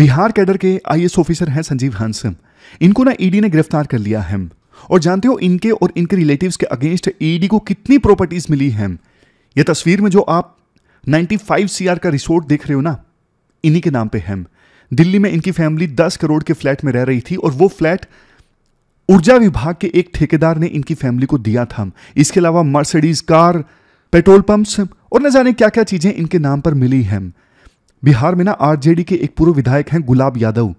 Bihar cadre के IAS officer हैं संजीव हंसम इनको ना ईडी e ने गिरफ्तार कर लिया है और जानते हो इनके और इनके रिलेटिव्स के अगेंस्ट ईडी e को कितनी प्रॉपर्टीज मिली हैं यह तस्वीर में जो आप 95 सीआर का रिसोर्ट देख रहे हो ना इन्हीं के नाम पे हैं दिल्ली में इनकी फैमिली 10 करोड़ के फ्लैट में रह रही थी और वो फ्लैट ऊर्जा विभाग के एक ठेकेदार ने इनकी फैमिली को दिया था इसके अलावा मर्सिडीज कार पेट्रोल पंप्स और न जाने क्या क्या चीजें इनके नाम पर मिली हैं बिहार में ना आरजेडी के एक पूर्व विधायक हैं गुलाब यादव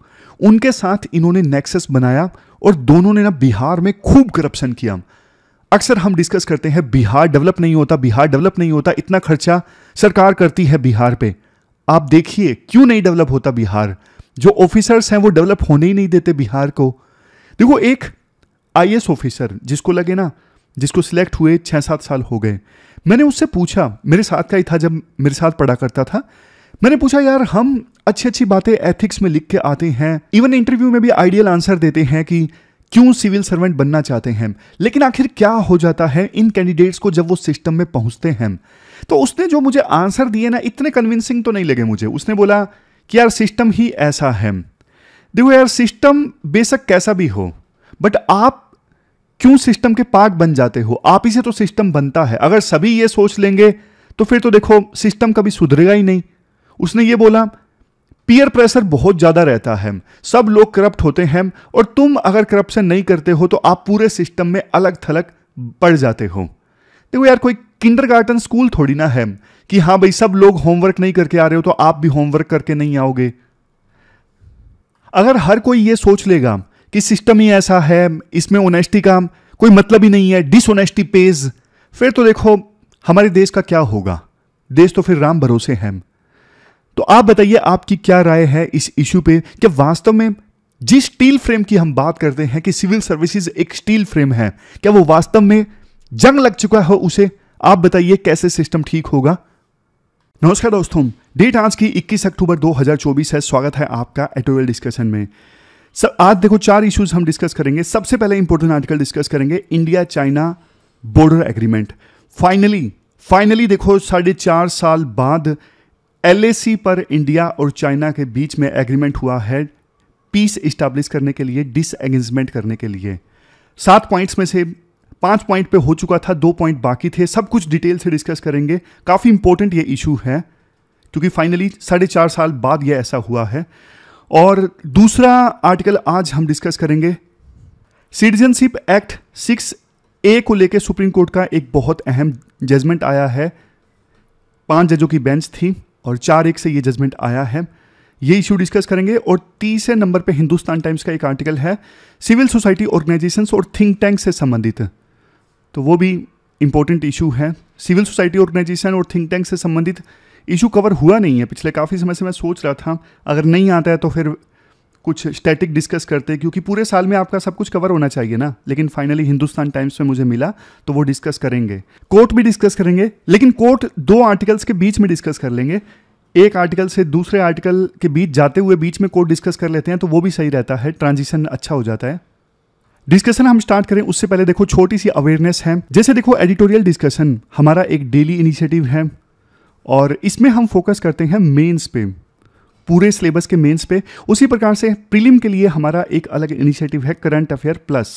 उनके साथ इन्होंने नेक्सस बनाया और दोनों ने ना बिहार में खूब करप्शन किया अक्सर हम डिस्कस करते हैं बिहार डेवलप नहीं होता बिहार डेवलप नहीं होता इतना खर्चा सरकार करती है बिहार पे आप देखिए क्यों नहीं डेवलप होता बिहार जो ऑफिसर्स हैं वो डेवलप होने ही नहीं देते बिहार को देखो एक आई ऑफिसर जिसको लगे ना जिसको सिलेक्ट हुए छः सात साल हो गए मैंने उससे पूछा मेरे साथ का ही था जब मेरे साथ पढ़ा करता था मैंने पूछा यार हम अच्छी अच्छी बातें एथिक्स में लिख के आते हैं इवन इंटरव्यू में भी आइडियल आंसर देते हैं कि क्यों सिविल सर्वेंट बनना चाहते हैं लेकिन आखिर क्या हो जाता है इन कैंडिडेट्स को जब वो सिस्टम में पहुंचते हैं तो उसने जो मुझे आंसर दिए ना इतने कन्विंसिंग तो नहीं लगे मुझे उसने बोला कि यार सिस्टम ही ऐसा है देखो यार सिस्टम बेशक कैसा भी हो बट आप क्यों सिस्टम के पार्ट बन जाते हो आप ही से तो सिस्टम बनता है अगर सभी ये सोच लेंगे तो फिर तो देखो सिस्टम कभी सुधरेगा ही नहीं उसने ये बोला पीयर प्रेशर बहुत ज़्यादा रहता है सब लोग करप्ट होते हैं और तुम अगर करप्शन नहीं करते हो तो आप पूरे सिस्टम में अलग थलग पड़ जाते हो देखो यार कोई किंडरगार्टन स्कूल थोड़ी ना है कि हाँ भाई सब लोग होमवर्क नहीं करके आ रहे हो तो आप भी होमवर्क करके नहीं आओगे अगर हर कोई ये सोच लेगा कि सिस्टम ही ऐसा है इसमें ओनेस्टी का कोई मतलब ही नहीं है ओनेस्टी पेज फिर तो देखो हमारे देश का क्या होगा देश तो फिर राम भरोसे हैं तो आप बताइए आपकी क्या राय है इस इशू पे कि वास्तव में जिस स्टील फ्रेम की हम बात करते हैं कि सिविल सर्विसेज एक स्टील फ्रेम है क्या वो वास्तव में जंग लग चुका है उसे आप बताइए कैसे सिस्टम ठीक होगा नमस्कार दोस्तों डेट आज की 21 अक्टूबर 2024 है स्वागत है आपका एटोरियल डिस्कशन में सर आज देखो चार इश्यूज हम डिस्कस करेंगे सबसे पहले इंपॉर्टेंट आर्टिकल डिस्कस करेंगे India China border agreement finally finally देखो साढ़े चार साल बाद एल पर इंडिया और चाइना के बीच में एग्रीमेंट हुआ है पीस इस्टेब्लिश करने के लिए डिसएंगेजमेंट करने के लिए सात पॉइंट्स में से पांच पॉइंट पे हो चुका था दो पॉइंट बाकी थे सब कुछ डिटेल से डिस्कस करेंगे काफ़ी इंपॉर्टेंट ये इशू है क्योंकि फाइनली साढ़े चार साल बाद ये ऐसा हुआ है और दूसरा आर्टिकल आज हम डिस्कस करेंगे सिटीजनशिप एक्ट सिक्स ए को लेकर सुप्रीम कोर्ट का एक बहुत अहम जजमेंट आया है पांच जजों की बेंच थी और चार एक से ये जजमेंट आया है ये इशू डिस्कस करेंगे और तीसरे नंबर पे हिंदुस्तान टाइम्स का एक आर्टिकल है सिविल सोसाइटी ऑर्गेनाइजेशंस और थिंक टैंक से संबंधित तो वो भी इंपॉर्टेंट इशू है सिविल सोसाइटी ऑर्गेनाइजेशन और थिंक टैंक से संबंधित इशू कवर हुआ नहीं है पिछले काफ़ी समय से मैं सोच रहा था अगर नहीं आता है तो फिर कुछ स्टैटिक डिस्कस करते क्योंकि पूरे साल में आपका सब कुछ कवर होना चाहिए ना लेकिन फाइनली हिंदुस्तान टाइम्स में मुझे मिला तो वो डिस्कस करेंगे कोर्ट भी डिस्कस करेंगे लेकिन कोर्ट दो आर्टिकल्स के बीच में डिस्कस कर लेंगे एक आर्टिकल से दूसरे आर्टिकल के बीच जाते हुए बीच में कोर्ट डिस्कस कर लेते हैं तो वो भी सही रहता है ट्रांजिशन अच्छा हो जाता है डिस्कशन हम स्टार्ट करें उससे पहले देखो छोटी सी अवेयरनेस है जैसे देखो एडिटोरियल डिस्कशन हमारा एक डेली इनिशिएटिव है और इसमें हम फोकस करते हैं मेंस पे पूरे सिलेबस के मेंस पे उसी प्रकार से प्रीलिम के लिए हमारा एक अलग इनिशिएटिव है current affair plus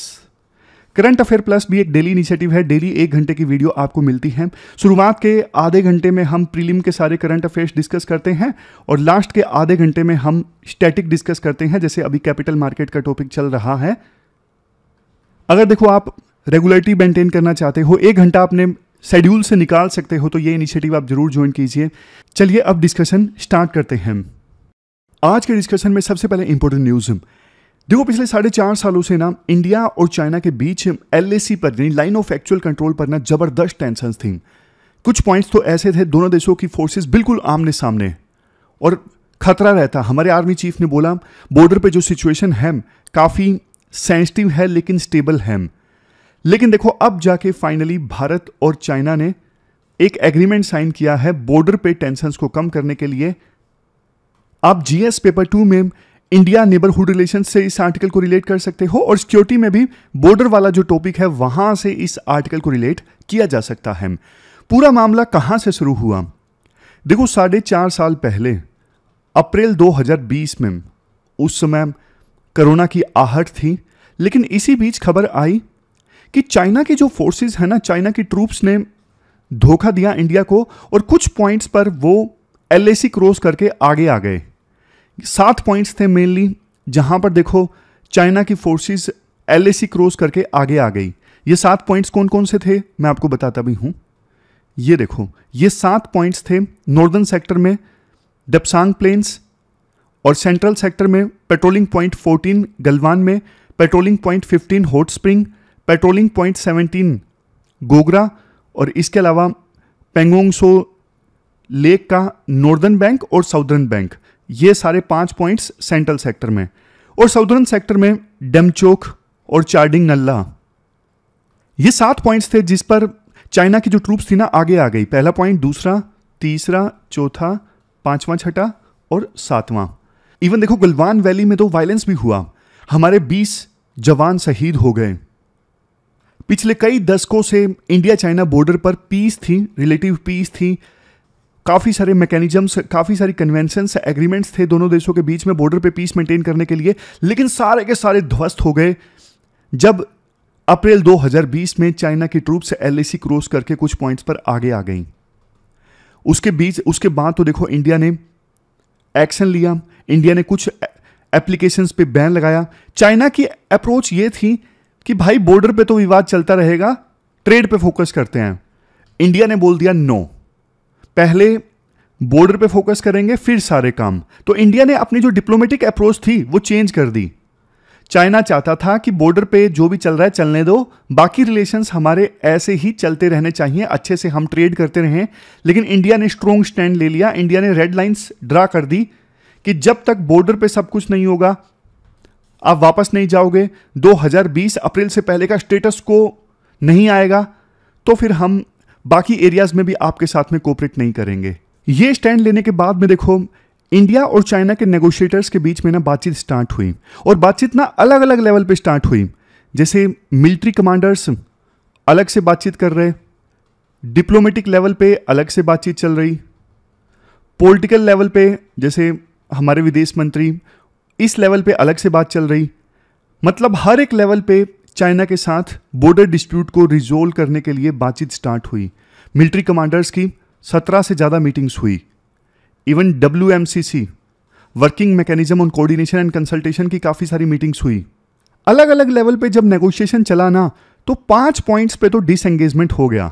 current affair plus भी एक डेली इनिशिएटिव है डेली एक घंटे की वीडियो आपको मिलती है शुरुआत के आधे घंटे में हम प्रीलिम के सारे करंट अफेयर्स डिस्कस करते हैं और लास्ट के आधे घंटे में हम स्टैटिक डिस्कस करते हैं जैसे अभी कैपिटल मार्केट का टॉपिक चल रहा है अगर देखो आप रेगुलरिटी मेंटेन करना चाहते हो एक घंटा आपने शेड्यूल से निकाल सकते हो तो ये इनिशिएटिव आप जरूर ज्वाइन कीजिए चलिए अब डिस्कशन स्टार्ट करते हैं आज के डिस्कशन में सबसे पहले इंपॉर्टेंट न्यूज़ देखो पिछले साढ़े चार सालों से ना इंडिया और चाइना के बीच एल पर यानी लाइन ऑफ एक्चुअल कंट्रोल पर ना जबरदस्त टेंशन थी कुछ पॉइंट्स तो ऐसे थे दोनों देशों की फोर्सेस बिल्कुल आमने सामने और खतरा रहता हमारे आर्मी चीफ ने बोला बॉर्डर पे जो सिचुएशन है काफ़ी सेंसिटिव है लेकिन स्टेबल है लेकिन देखो अब जाके फाइनली भारत और चाइना ने एक एग्रीमेंट साइन किया है बॉर्डर पे टेंशन को कम करने के लिए आप जीएस पेपर टू में इंडिया नेबरहुड रिलेशन से इस आर्टिकल को रिलेट कर सकते हो और सिक्योरिटी में भी बॉर्डर वाला जो टॉपिक है वहां से इस आर्टिकल को रिलेट किया जा सकता है पूरा मामला कहां से शुरू हुआ देखो साढ़े चार साल पहले अप्रैल 2020 में उस समय कोरोना की आहट थी लेकिन इसी बीच खबर आई कि चाइना की जो फोर्सेस है ना चाइना की ट्रूप्स ने धोखा दिया इंडिया को और कुछ पॉइंट्स पर वो एल क्रॉस करके आगे आ गए सात पॉइंट्स थे मेनली जहाँ पर देखो चाइना की फोर्सेस एल क्रॉस करके आगे आ गई ये सात पॉइंट्स कौन कौन से थे मैं आपको बताता भी हूँ ये देखो ये सात पॉइंट्स थे नॉर्दर्न सेक्टर में डेपसांग प्लेन्स और सेंट्रल सेक्टर में पेट्रोलिंग पॉइंट 14 गलवान में patrolling point 15 hot spring patrolling point 17 Gogra और इसके अलावा पेंगोंगसो लेक का नॉर्दर्न बैंक और साउदर्न बैंक ये सारे पांच पॉइंट्स सेंट्रल सेक्टर में और साउदर्न सेक्टर में डेमचोक और चार्डिंग नल्ला ये सात पॉइंट्स थे जिस पर चाइना की जो ट्रूप्स थी ना आगे आ गई पहला पॉइंट दूसरा तीसरा चौथा पांचवा छठा और सातवां इवन देखो गलवान वैली में तो वायलेंस भी हुआ हमारे 20 जवान शहीद हो गए पिछले कई दशकों से इंडिया चाइना बॉर्डर पर पीस थी रिलेटिव पीस थी काफ़ी सारे मैकेनिजम्स काफ़ी सारी कन्वेंशंस एग्रीमेंट्स थे दोनों देशों के बीच में बॉर्डर पे पीस मेंटेन करने के लिए लेकिन सारे के सारे ध्वस्त हो गए जब अप्रैल 2020 में चाइना की ट्रूप्स एल क्रॉस करके कुछ पॉइंट्स पर आगे आ गई उसके बीच उसके बाद तो देखो इंडिया ने एक्शन लिया इंडिया ने कुछ एप्लीकेशंस पे बैन लगाया चाइना की अप्रोच ये थी कि भाई बॉर्डर पे तो विवाद चलता रहेगा ट्रेड पे फोकस करते हैं इंडिया ने बोल दिया नो no. पहले बॉर्डर पे फोकस करेंगे फिर सारे काम तो इंडिया ने अपनी जो डिप्लोमेटिक अप्रोच थी वो चेंज कर दी चाइना चाहता था कि बॉर्डर पे जो भी चल रहा है चलने दो बाकी रिलेशंस हमारे ऐसे ही चलते रहने चाहिए अच्छे से हम ट्रेड करते रहें लेकिन इंडिया ने स्ट्रोंग स्टैंड ले लिया इंडिया ने रेड लाइंस ड्रा कर दी कि जब तक बॉर्डर पे सब कुछ नहीं होगा आप वापस नहीं जाओगे 2020 अप्रैल से पहले का स्टेटस को नहीं आएगा तो फिर हम बाकी एरियाज में भी आपके साथ में कोऑपरेट नहीं करेंगे ये स्टैंड लेने के बाद में देखो इंडिया और चाइना के नेगोशिएटर्स के बीच में ना बातचीत स्टार्ट हुई और बातचीत ना अलग अलग लेवल पे स्टार्ट हुई जैसे मिलिट्री कमांडर्स अलग से बातचीत कर रहे डिप्लोमेटिक लेवल पे अलग से बातचीत चल रही पॉलिटिकल लेवल पे जैसे हमारे विदेश मंत्री इस लेवल पे अलग से बात चल रही मतलब हर एक लेवल पे चाइना के साथ बॉर्डर डिस्प्यूट को रिजोल्व करने के लिए बातचीत स्टार्ट हुई मिलिट्री कमांडर्स की सत्रह से ज़्यादा मीटिंग्स हुई even W working mechanism on coordination and consultation की काफ़ी सारी मीटिंग्स हुई अलग अलग लेवल पे जब नेगोशिएशन चला ना तो पांच पॉइंट्स पे तो डिसंगेजमेंट हो गया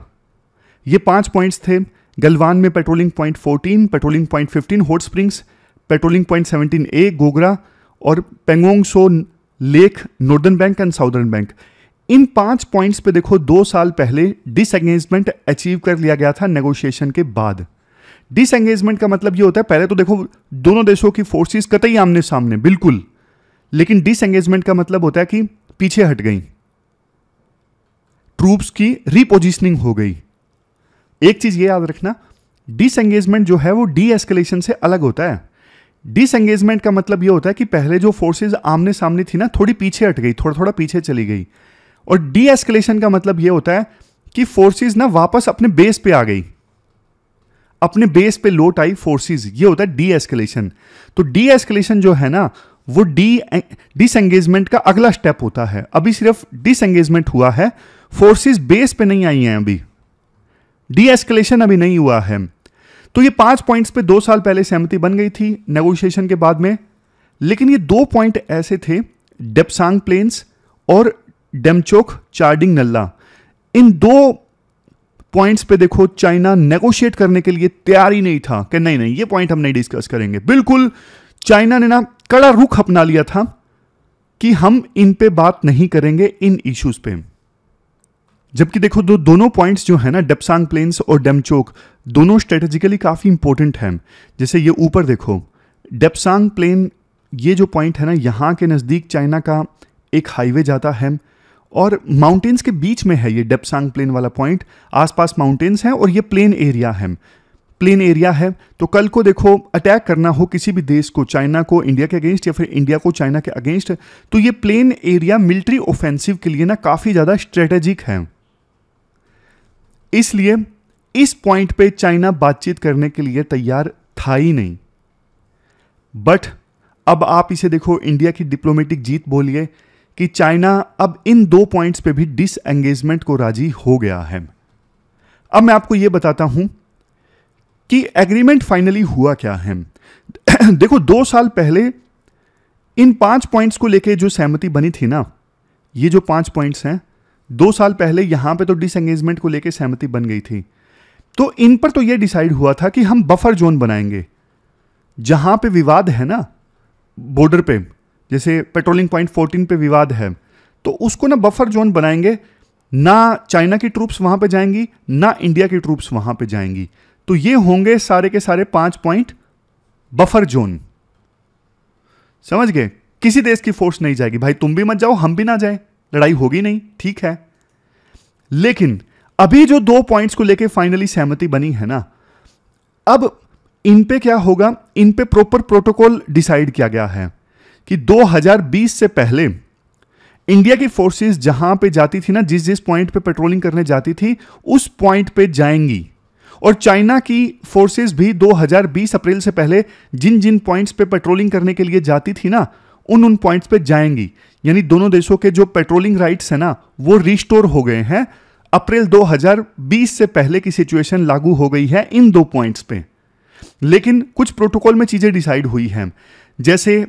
ये पांच पॉइंट्स थे गलवान में patrolling point 14, patrolling point 15 hot springs patrolling point 17 A Gogra और Pangong Tso lake northern bank and southern bank इन पांच पॉइंट्स पे देखो दो साल पहले डिसंगेजमेंट अचीव कर लिया गया था नेगोशिएशन के बाद डिसंगेजमेंट का मतलब ये होता है पहले तो देखो दोनों देशों की फोर्सेस कतई आमने सामने बिल्कुल लेकिन डिसंगेजमेंट का मतलब होता है कि पीछे हट गई ट्रूप्स की रिपोजिशनिंग हो गई एक चीज ये याद रखना डिसंगेजमेंट जो है वो डी से अलग होता है डिसंगेजमेंट का मतलब यह होता है कि पहले जो फोर्सेज आमने सामने थी ना थोड़ी पीछे हट गई थोड़ा थोड़ा पीछे चली गई और डी एस्केलेशन का मतलब यह होता है कि फोर्सेज ना वापस अपने बेस पे आ गई अपने बेस पे लोट आई फोर्सेज ये होता है डी एस्केलेशन तो डी एस्केलेशन जो है ना वो डी डिसंगेजमेंट का अगला स्टेप होता है अभी सिर्फ डिसंगेजमेंट हुआ है फोर्सेज बेस पे नहीं आई हैं अभी डी एस्केलेशन अभी नहीं हुआ है तो ये पांच पॉइंट्स पे दो साल पहले सहमति बन गई थी नेगोशिएशन के बाद में लेकिन ये दो पॉइंट ऐसे थे डेपसांग प्लेन्स और डेमचोक चार्डिंग नल्ला इन दो पॉइंट्स पे देखो चाइना नेगोशिएट करने के लिए तैयार ही नहीं था कि नहीं नहीं ये पॉइंट हम नहीं डिस्कस करेंगे बिल्कुल चाइना ने ना कड़ा रुख अपना लिया था कि हम इन पे बात नहीं करेंगे इन इश्यूज पे जबकि देखो दो दोनों पॉइंट्स जो है ना डेपसांग प्लेन्स और डेमचोक दोनों स्ट्रेटेजिकली काफ़ी इंपॉर्टेंट हैं जैसे ये ऊपर देखो डेपसांग प्लेन ये जो पॉइंट है ना यहाँ के नज़दीक चाइना का एक हाईवे जाता है और माउंटेन्स के बीच में है ये डेपसांग प्लेन वाला पॉइंट आसपास माउंटेन्स हैं और ये प्लेन एरिया है प्लेन एरिया है तो कल को देखो अटैक करना हो किसी भी देश को चाइना को इंडिया के अगेंस्ट या फिर इंडिया को चाइना के अगेंस्ट तो ये प्लेन एरिया मिलिट्री ऑफेंसिव के लिए ना काफ़ी ज़्यादा स्ट्रेटेजिक है इसलिए इस पॉइंट पे चाइना बातचीत करने के लिए तैयार था ही नहीं बट अब आप इसे देखो इंडिया की डिप्लोमेटिक जीत बोलिए कि चाइना अब इन दो पॉइंट्स पे भी डिसएंगेजमेंट को राजी हो गया है अब मैं आपको यह बताता हूं कि एग्रीमेंट फाइनली हुआ क्या है देखो दो साल पहले इन पांच पॉइंट्स को लेके जो सहमति बनी थी ना ये जो पांच पॉइंट्स हैं दो साल पहले यहां पे तो डिसंगेजमेंट को लेकर सहमति बन गई थी तो इन पर तो ये डिसाइड हुआ था कि हम बफर जोन बनाएंगे जहां पे विवाद है ना बॉर्डर पे जैसे पेट्रोलिंग पॉइंट 14 पे विवाद है तो उसको ना बफर जोन बनाएंगे ना चाइना की ट्रूप्स वहां पे जाएंगी ना इंडिया की ट्रूप्स वहां पे जाएंगी तो ये होंगे सारे के सारे पांच पॉइंट बफर जोन समझ गए किसी देश की फोर्स नहीं जाएगी भाई तुम भी मत जाओ हम भी ना जाएं लड़ाई होगी नहीं ठीक है लेकिन अभी जो दो पॉइंट्स को लेकर फाइनली सहमति बनी है ना अब इन पे क्या होगा इन पे प्रॉपर प्रोटोकॉल डिसाइड किया गया है कि 2020 से पहले इंडिया की फोर्सेस जहां पे जाती थी ना जिस जिस पॉइंट पे पेट्रोलिंग करने जाती थी उस पॉइंट पे जाएंगी और चाइना की फोर्सेस भी 2020 अप्रैल से पहले जिन जिन पॉइंट्स पे पेट्रोलिंग करने के लिए जाती थी ना उन उन पॉइंट्स पे जाएंगी यानी दोनों देशों के जो पेट्रोलिंग राइट्स हैं ना वो रिस्टोर हो गए हैं अप्रैल 2020 से पहले की सिचुएशन लागू हो गई है इन दो पॉइंट्स पे लेकिन कुछ प्रोटोकॉल में चीज़ें डिसाइड हुई हैं जैसे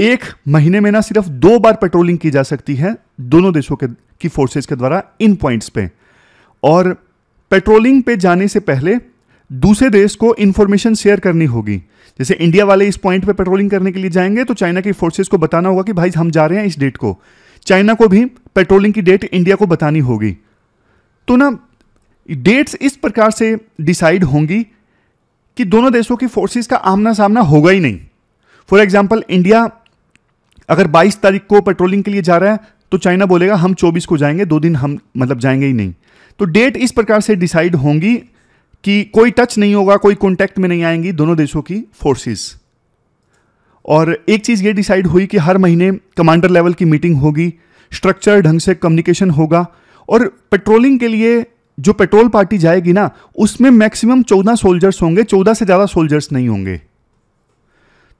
एक महीने में ना सिर्फ दो बार पेट्रोलिंग की जा सकती है दोनों देशों के की फोर्सेज के द्वारा इन पॉइंट्स पे और पेट्रोलिंग पे जाने से पहले दूसरे देश को इन्फॉर्मेशन शेयर करनी होगी जैसे इंडिया वाले इस पॉइंट पे पेट्रोलिंग करने के लिए जाएंगे तो चाइना की फोर्सेस को बताना होगा कि भाई हम जा रहे हैं इस डेट को चाइना को भी पेट्रोलिंग की डेट इंडिया को बतानी होगी तो ना डेट्स इस प्रकार से डिसाइड होंगी कि दोनों देशों की फोर्सेस का आमना सामना होगा ही नहीं फॉर एग्जाम्पल इंडिया अगर 22 तारीख को पेट्रोलिंग के लिए जा रहा है तो चाइना बोलेगा हम 24 को जाएंगे दो दिन हम मतलब जाएंगे ही नहीं तो डेट इस प्रकार से डिसाइड होंगी कि कोई टच नहीं होगा कोई कॉन्टैक्ट में नहीं आएंगी दोनों देशों की फोर्सेस और एक चीज़ ये डिसाइड हुई कि हर महीने कमांडर लेवल की मीटिंग होगी स्ट्रक्चर ढंग से कम्युनिकेशन होगा और पेट्रोलिंग के लिए जो पेट्रोल पार्टी जाएगी ना उसमें मैक्सिमम चौदह सोल्जर्स होंगे चौदह से ज़्यादा सोल्जर्स नहीं होंगे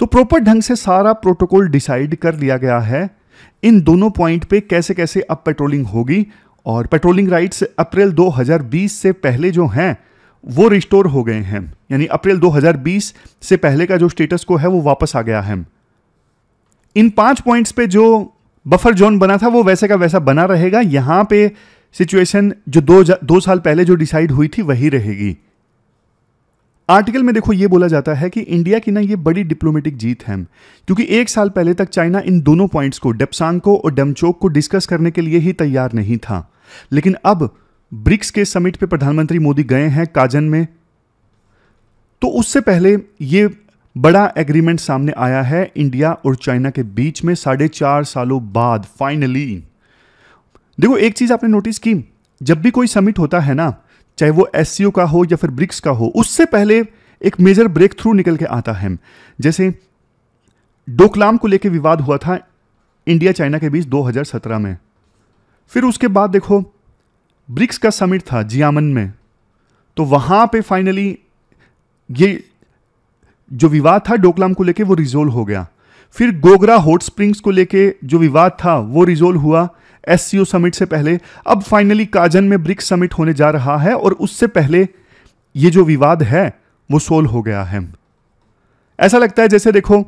तो प्रॉपर ढंग से सारा प्रोटोकॉल डिसाइड कर लिया गया है इन दोनों पॉइंट पे कैसे कैसे अब पेट्रोलिंग होगी और पेट्रोलिंग राइट्स अप्रैल 2020 से पहले जो हैं वो रिस्टोर हो गए हैं यानी अप्रैल 2020 से पहले का जो स्टेटस को है वो वापस आ गया है इन पांच पॉइंट्स पे जो बफर जोन बना था वो वैसे का वैसा बना रहेगा यहां पे सिचुएशन जो दो दो साल पहले जो डिसाइड हुई थी वही रहेगी आर्टिकल में देखो ये बोला जाता है कि इंडिया की ना ये बड़ी डिप्लोमेटिक जीत है क्योंकि एक साल पहले तक चाइना इन दोनों पॉइंट्स को डेपसांग को और डेमचोक को डिस्कस करने के लिए ही तैयार नहीं था लेकिन अब ब्रिक्स के समिट पे प्रधानमंत्री मोदी गए हैं काजन में तो उससे पहले ये बड़ा एग्रीमेंट सामने आया है इंडिया और चाइना के बीच में साढ़े चार सालों बाद फाइनली देखो एक चीज़ आपने नोटिस की जब भी कोई समिट होता है ना चाहे वो एस का हो या फिर ब्रिक्स का हो उससे पहले एक मेजर ब्रेक थ्रू निकल के आता है जैसे डोकलाम को लेकर विवाद हुआ था इंडिया चाइना के बीच 2017 में फिर उसके बाद देखो ब्रिक्स का समिट था जियामन में तो वहां पे फाइनली ये जो विवाद था डोकलाम को लेके वो रिजोल्व हो गया फिर गोगरा हॉट स्प्रिंग्स को लेके जो विवाद था वो रिजोल्व हुआ एस समिट से पहले अब फाइनली काजन में ब्रिक्स समिट होने जा रहा है और उससे पहले ये जो विवाद है वो सोल्व हो गया है ऐसा लगता है जैसे देखो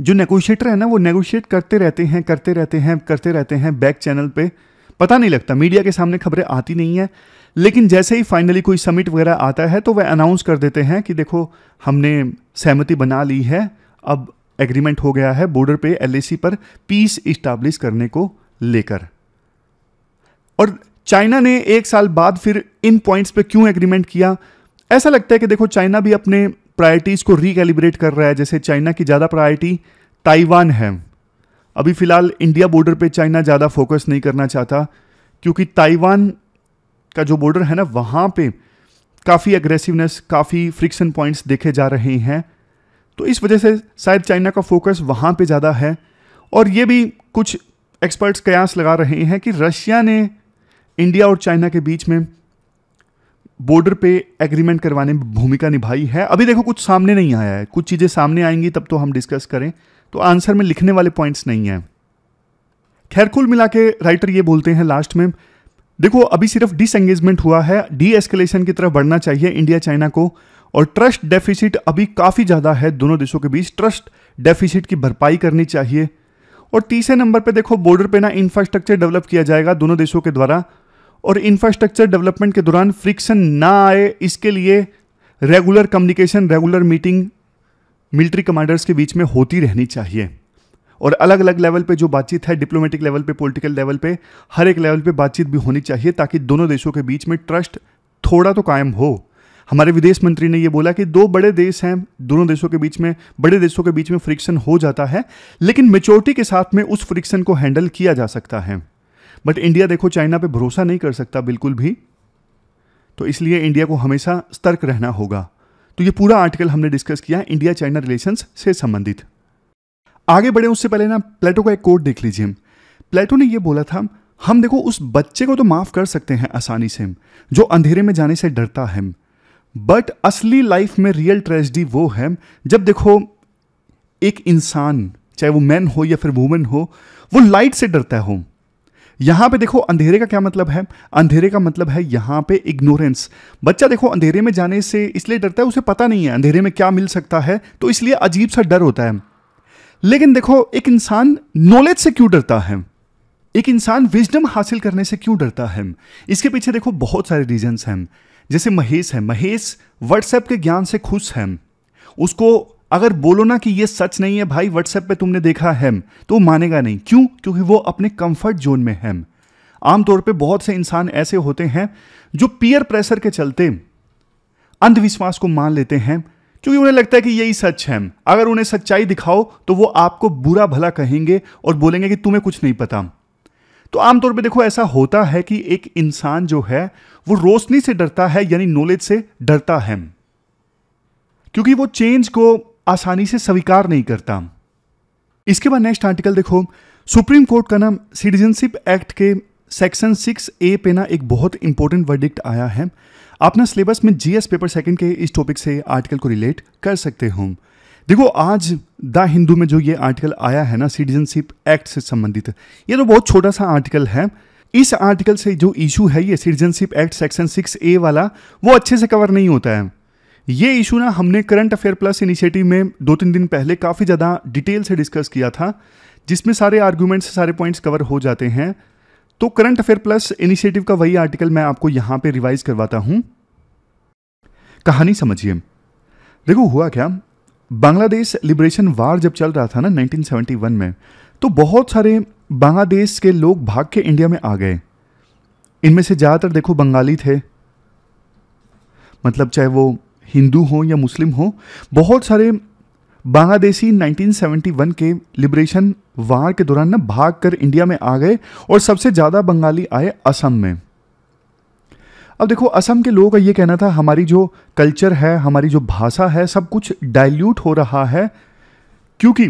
जो नेगोशिएटर है ना वो नेगोशिएट करते रहते हैं करते रहते हैं करते रहते हैं बैक चैनल पे पता नहीं लगता मीडिया के सामने खबरें आती नहीं हैं लेकिन जैसे ही फाइनली कोई समिट वगैरह आता है तो वह अनाउंस कर देते हैं कि देखो हमने सहमति बना ली है अब एग्रीमेंट हो गया है बॉर्डर पे एल पर पीस इस्टाब्लिश करने को लेकर और चाइना ने एक साल बाद फिर इन पॉइंट्स पे क्यों एग्रीमेंट किया ऐसा लगता है कि देखो चाइना भी अपने प्रायोरिटीज़ को रिकेलिब्रेट कर रहा है जैसे चाइना की ज़्यादा प्रायोरिटी ताइवान है अभी फ़िलहाल इंडिया बॉर्डर पे चाइना ज़्यादा फोकस नहीं करना चाहता क्योंकि ताइवान का जो बॉर्डर है ना वहाँ पे काफ़ी एग्रेसिवनेस काफ़ी फ्रिक्शन पॉइंट्स देखे जा रहे हैं तो इस वजह से शायद चाइना का फोकस वहाँ पे ज़्यादा है और ये भी कुछ एक्सपर्ट्स कयास लगा रहे हैं कि रशिया ने इंडिया और चाइना के बीच में बॉर्डर पे एग्रीमेंट करवाने में भूमिका निभाई है अभी देखो कुछ सामने नहीं आया है कुछ चीज़ें सामने आएंगी तब तो हम डिस्कस करें तो आंसर में लिखने वाले पॉइंट्स नहीं हैं खैर कुल मिला के राइटर ये बोलते हैं लास्ट में देखो अभी सिर्फ डिसंगेजमेंट हुआ है डी एस्केलेशन की तरफ बढ़ना चाहिए इंडिया चाइना को और ट्रस्ट डेफिसिट अभी काफ़ी ज़्यादा है दोनों देशों के बीच ट्रस्ट डेफिसिट की भरपाई करनी चाहिए और तीसरे नंबर पे देखो बॉर्डर पे ना इंफ्रास्ट्रक्चर डेवलप किया जाएगा दोनों देशों के द्वारा और इंफ्रास्ट्रक्चर डेवलपमेंट के दौरान फ्रिक्शन ना आए इसके लिए regular communication regular meeting military commanders के बीच में होती रहनी चाहिए और अलग अलग लेवल पे जो बातचीत है डिप्लोमेटिक लेवल पे पॉलिटिकल लेवल पे हर एक लेवल पे बातचीत भी होनी चाहिए ताकि दोनों देशों के बीच में ट्रस्ट थोड़ा तो कायम हो हमारे विदेश मंत्री ने ये बोला कि दो बड़े देश हैं दोनों देशों के बीच में बड़े देशों के बीच में फ्रिक्शन हो जाता है लेकिन मेचोरिटी के साथ में उस फ्रिक्शन को हैंडल किया जा सकता है बट इंडिया देखो चाइना पे भरोसा नहीं कर सकता बिल्कुल भी तो इसलिए इंडिया को हमेशा सतर्क रहना होगा तो ये पूरा आर्टिकल हमने डिस्कस किया इंडिया चाइना रिलेशन से संबंधित आगे बढ़े उससे पहले ना प्लेटो का एक कोड देख लीजिए प्लेटो ने यह बोला था हम देखो उस बच्चे को तो माफ कर सकते हैं आसानी से जो अंधेरे में जाने से डरता है बट असली लाइफ में रियल ट्रेजडी वो है जब देखो एक इंसान चाहे वो मैन हो या फिर वुमेन हो वो लाइट से डरता हो यहां पे देखो अंधेरे का क्या मतलब है अंधेरे का मतलब है यहां पे इग्नोरेंस बच्चा देखो अंधेरे में जाने से इसलिए डरता है उसे पता नहीं है अंधेरे में क्या मिल सकता है तो इसलिए अजीब सा डर होता है लेकिन देखो एक इंसान नॉलेज से क्यों डरता है एक इंसान विजडम हासिल करने से क्यों डरता है इसके पीछे देखो बहुत सारे रीजन्स हैं जैसे महेश है महेश व्हाट्सएप के ज्ञान से खुश है उसको अगर बोलो ना कि ये सच नहीं है भाई व्हाट्सएप पे तुमने देखा हैम तो वो मानेगा नहीं क्यों क्योंकि वो अपने कंफर्ट जोन में हैम आमतौर पे बहुत से इंसान ऐसे होते हैं जो पीयर प्रेशर के चलते अंधविश्वास को मान लेते हैं क्योंकि उन्हें लगता है कि यही सच है अगर उन्हें सच्चाई दिखाओ तो वो आपको बुरा भला कहेंगे और बोलेंगे कि तुम्हें कुछ नहीं पता तो आमतौर पे देखो ऐसा होता है कि एक इंसान जो है वो रोशनी से डरता है यानी नॉलेज से डरता है क्योंकि वो चेंज को आसानी से स्वीकार नहीं करता इसके बाद नेक्स्ट आर्टिकल देखो सुप्रीम कोर्ट का नाम सिटीजनशिप एक्ट के सेक्शन सिक्स ए पे ना एक बहुत इंपॉर्टेंट वर्डिक्ट आया है आप ना सिलेबस में जीएस पेपर सेकंड के इस टॉपिक से आर्टिकल को रिलेट कर सकते हो देखो आज द हिंदू में जो ये आर्टिकल आया है ना सिटीजनशिप एक्ट से संबंधित ये तो बहुत छोटा सा आर्टिकल है इस आर्टिकल से जो इशू है ये citizenship act section six A वाला वो अच्छे से कवर नहीं होता है ये इशू ना हमने करंट अफेयर प्लस इनिशिएटिव में दो तीन दिन पहले काफ़ी ज़्यादा डिटेल से डिस्कस किया था जिसमें सारे आर्ग्यूमेंट्स सारे पॉइंट्स कवर हो जाते हैं तो करंट अफेयर प्लस इनिशिएटिव का वही आर्टिकल मैं आपको यहाँ पे रिवाइज करवाता हूँ कहानी समझिए देखो हुआ क्या बांग्लादेश लिबरेशन वार जब चल रहा था ना 1971 में तो बहुत सारे बांग्लादेश के लोग भाग के इंडिया में आ गए इनमें से ज़्यादातर देखो बंगाली थे मतलब चाहे वो हिंदू हों या मुस्लिम हों बहुत सारे बांग्लादेशी 1971 के लिबरेशन वार के दौरान ना भाग कर इंडिया में आ गए और सबसे ज़्यादा बंगाली आए असम में अब देखो असम के लोगों का ये कहना था हमारी जो कल्चर है हमारी जो भाषा है सब कुछ डाइल्यूट हो रहा है क्योंकि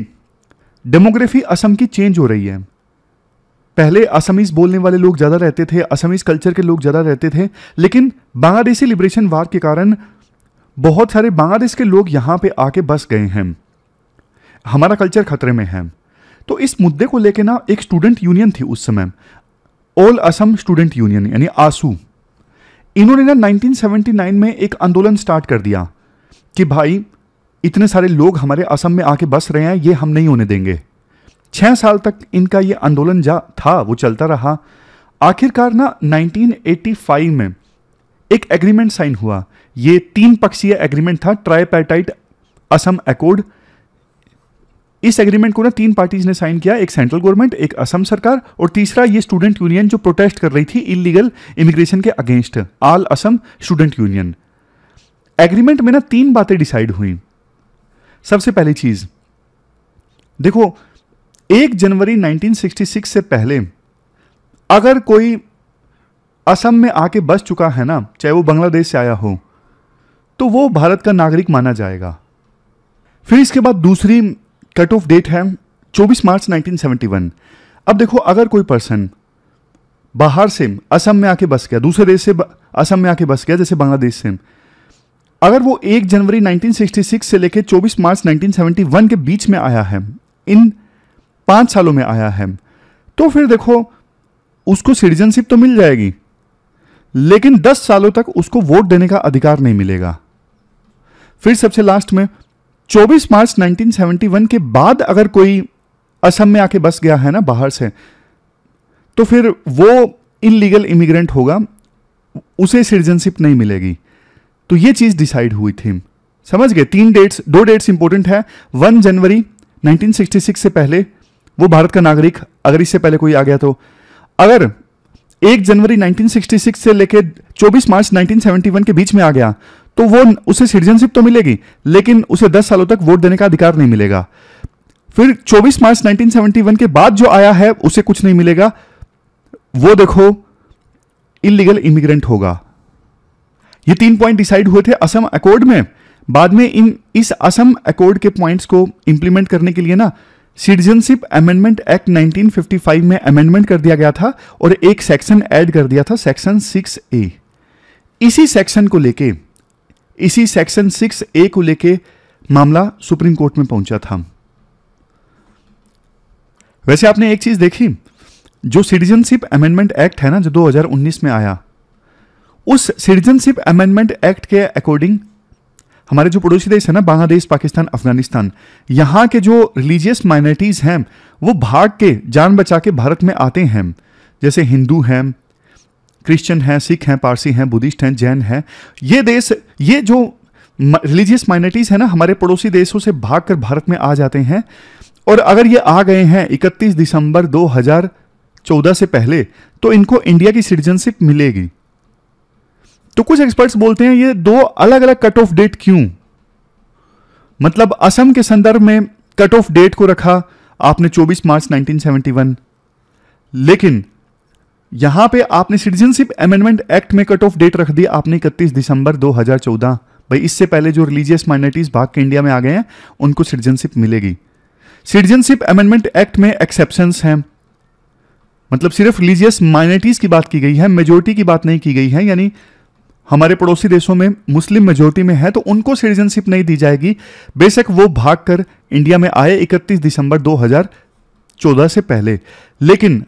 डेमोग्राफी असम की चेंज हो रही है पहले असमीज बोलने वाले लोग ज़्यादा रहते थे असमीज कल्चर के लोग ज़्यादा रहते थे लेकिन बांग्लादेशी लिबरेशन वार के कारण बहुत सारे बांग्लादेश के लोग यहाँ पे आके बस गए हैं हमारा कल्चर खतरे में है तो इस मुद्दे को लेके ना एक स्टूडेंट यूनियन थी उस समय ऑल असम स्टूडेंट यूनियन यानी आसू इन्होंने ना 1979 में एक आंदोलन स्टार्ट कर दिया कि भाई इतने सारे लोग हमारे असम में आके बस रहे हैं ये हम नहीं होने देंगे छः साल तक इनका ये आंदोलन जा था वो चलता रहा आखिरकार ना 1985 में एक एग्रीमेंट साइन हुआ ये तीन पक्षीय एग्रीमेंट था ट्राईपैटाइट असम एकोड इस एग्रीमेंट को ना तीन पार्टीज ने साइन किया एक सेंट्रल गवर्नमेंट एक असम सरकार और तीसरा ये स्टूडेंट यूनियन जो प्रोटेस्ट कर रही थी इलीगल इमिग्रेशन के against all Assam student union agreement में ना तीन बातें डिसाइड हुई सबसे पहली चीज देखो एक जनवरी 1966 से पहले अगर कोई असम में आके बस चुका है ना चाहे वो बांग्लादेश से आया हो तो वो भारत का नागरिक माना जाएगा फिर इसके बाद दूसरी कट ऑफ डेट है 24 मार्च 1971 अब देखो अगर कोई पर्सन बाहर से असम में आके बस गया दूसरे देश से असम में आके बस गया जैसे बांग्लादेश से अगर वो 1 जनवरी 1966 से लेकर 24 मार्च 1971 के बीच में आया है इन पांच सालों में आया है तो फिर देखो उसको सिटीजनशिप तो मिल जाएगी लेकिन 10 सालों तक उसको वोट देने का अधिकार नहीं मिलेगा फिर सबसे लास्ट में 24 मार्च 1971 के बाद अगर कोई असम में आके बस गया है ना बाहर से तो फिर वो इलीगल इमिग्रेंट होगा उसे सिटीजनशिप नहीं मिलेगी तो ये चीज़ डिसाइड हुई थी समझ गए तीन डेट्स दो डेट्स इंपॉर्टेंट है वन जनवरी 1966 से पहले वो भारत का नागरिक अगर इससे पहले कोई आ गया तो अगर एक जनवरी 1966 से लेकर 24 मार्च 1971 के बीच में आ गया तो वो उसे सिटीजनशिप तो मिलेगी लेकिन उसे 10 सालों तक वोट देने का अधिकार नहीं मिलेगा फिर 24 मार्च 1971 के बाद जो आया है उसे कुछ नहीं मिलेगा वो देखो इलीगल इमिग्रेंट होगा ये तीन पॉइंट डिसाइड हुए थे असम अकॉर्ड में बाद में इन इस असम अकॉर्ड के पॉइंट्स को इंप्लीमेंट करने के लिए ना सिटीजनशिप अमेंडमेंट एक्ट 1955 में अमेंडमेंट कर दिया गया था और एक सेक्शन ऐड कर दिया था सेक्शन 6 ए इसी सेक्शन को लेके इसी सेक्शन सिक्स ए को लेके मामला सुप्रीम कोर्ट में पहुंचा था वैसे आपने एक चीज देखी जो सिटीजनशिप अमेंडमेंट एक्ट है ना जो 2019 में आया उस सिटीजनशिप अमेंडमेंट एक्ट के अकॉर्डिंग हमारे जो पड़ोसी देश है ना बांग्लादेश पाकिस्तान अफगानिस्तान यहां के जो रिलीजियस माइनॉरिटीज़ हैं वो भाग के जान बचा के भारत में आते हैं जैसे हिंदू हैं क्रिश्चियन हैं सिख हैं पारसी हैं बुद्धिस्ट हैं जैन हैं ये देश ये जो रिलीजियस माइनॉरिटीज़ हैं ना हमारे पड़ोसी देशों से भागकर भारत में आ जाते हैं और अगर ये आ गए हैं 31 दिसंबर 2014 से पहले तो इनको इंडिया की सिटीजनशिप मिलेगी तो कुछ एक्सपर्ट्स बोलते हैं ये दो अलग अलग कट ऑफ डेट क्यों मतलब असम के संदर्भ में कट ऑफ डेट को रखा आपने 24 मार्च 1971 लेकिन यहां पे आपने सिटीजनशिप अमेंडमेंट एक्ट में कट ऑफ डेट रख दी आपने इकतीस दिसंबर 2014 भाई इससे पहले जो रिलीजियस माइनॉरिटीज भाग के इंडिया में आ गए हैं उनको सिटीजनशिप मिलेगी सिटीजनशिप अमेंडमेंट एक्ट में एक्सेप्शन हैं मतलब सिर्फ रिलीजियस माइनॉरिटीज की बात की गई है मेजोरिटी की बात नहीं की गई है यानी हमारे पड़ोसी देशों में मुस्लिम मेजोरिटी में है तो उनको सिटीजनशिप नहीं दी जाएगी बेशक वो भागकर इंडिया में आए 31 दिसंबर 2014 से पहले लेकिन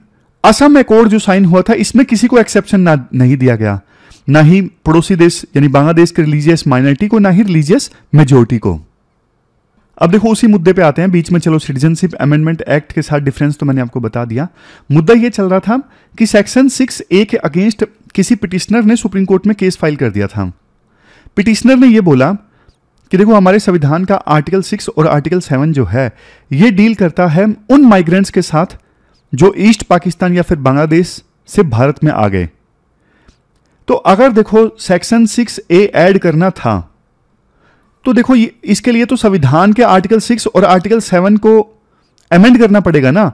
असम अकॉर्ड जो साइन हुआ था इसमें किसी को एक्सेप्शन ना नहीं दिया गया ना ही पड़ोसी देश यानी बांग्लादेश के रिलीजियस माइनॉरिटी को ना ही रिलीजियस मेजोरिटी को अब देखो उसी मुद्दे पे आते हैं बीच में चलो सिटीजनशिप अमेंडमेंट एक्ट के साथ डिफरेंस तो मैंने आपको बता दिया मुद्दा यह चल रहा था कि सेक्शन सिक्स ए के अगेंस्ट किसी पिटिशनर ने सुप्रीम कोर्ट में केस फाइल कर दिया था पिटिशनर ने यह बोला कि देखो हमारे संविधान का आर्टिकल सिक्स और आर्टिकल सेवन जो है यह डील करता है उन माइग्रेंट्स के साथ जो ईस्ट पाकिस्तान या फिर बांग्लादेश से भारत में आ गए तो अगर देखो सेक्शन सिक्स ए ऐड करना था तो देखो इसके लिए तो संविधान के आर्टिकल सिक्स और आर्टिकल सेवन को अमेंड करना पड़ेगा ना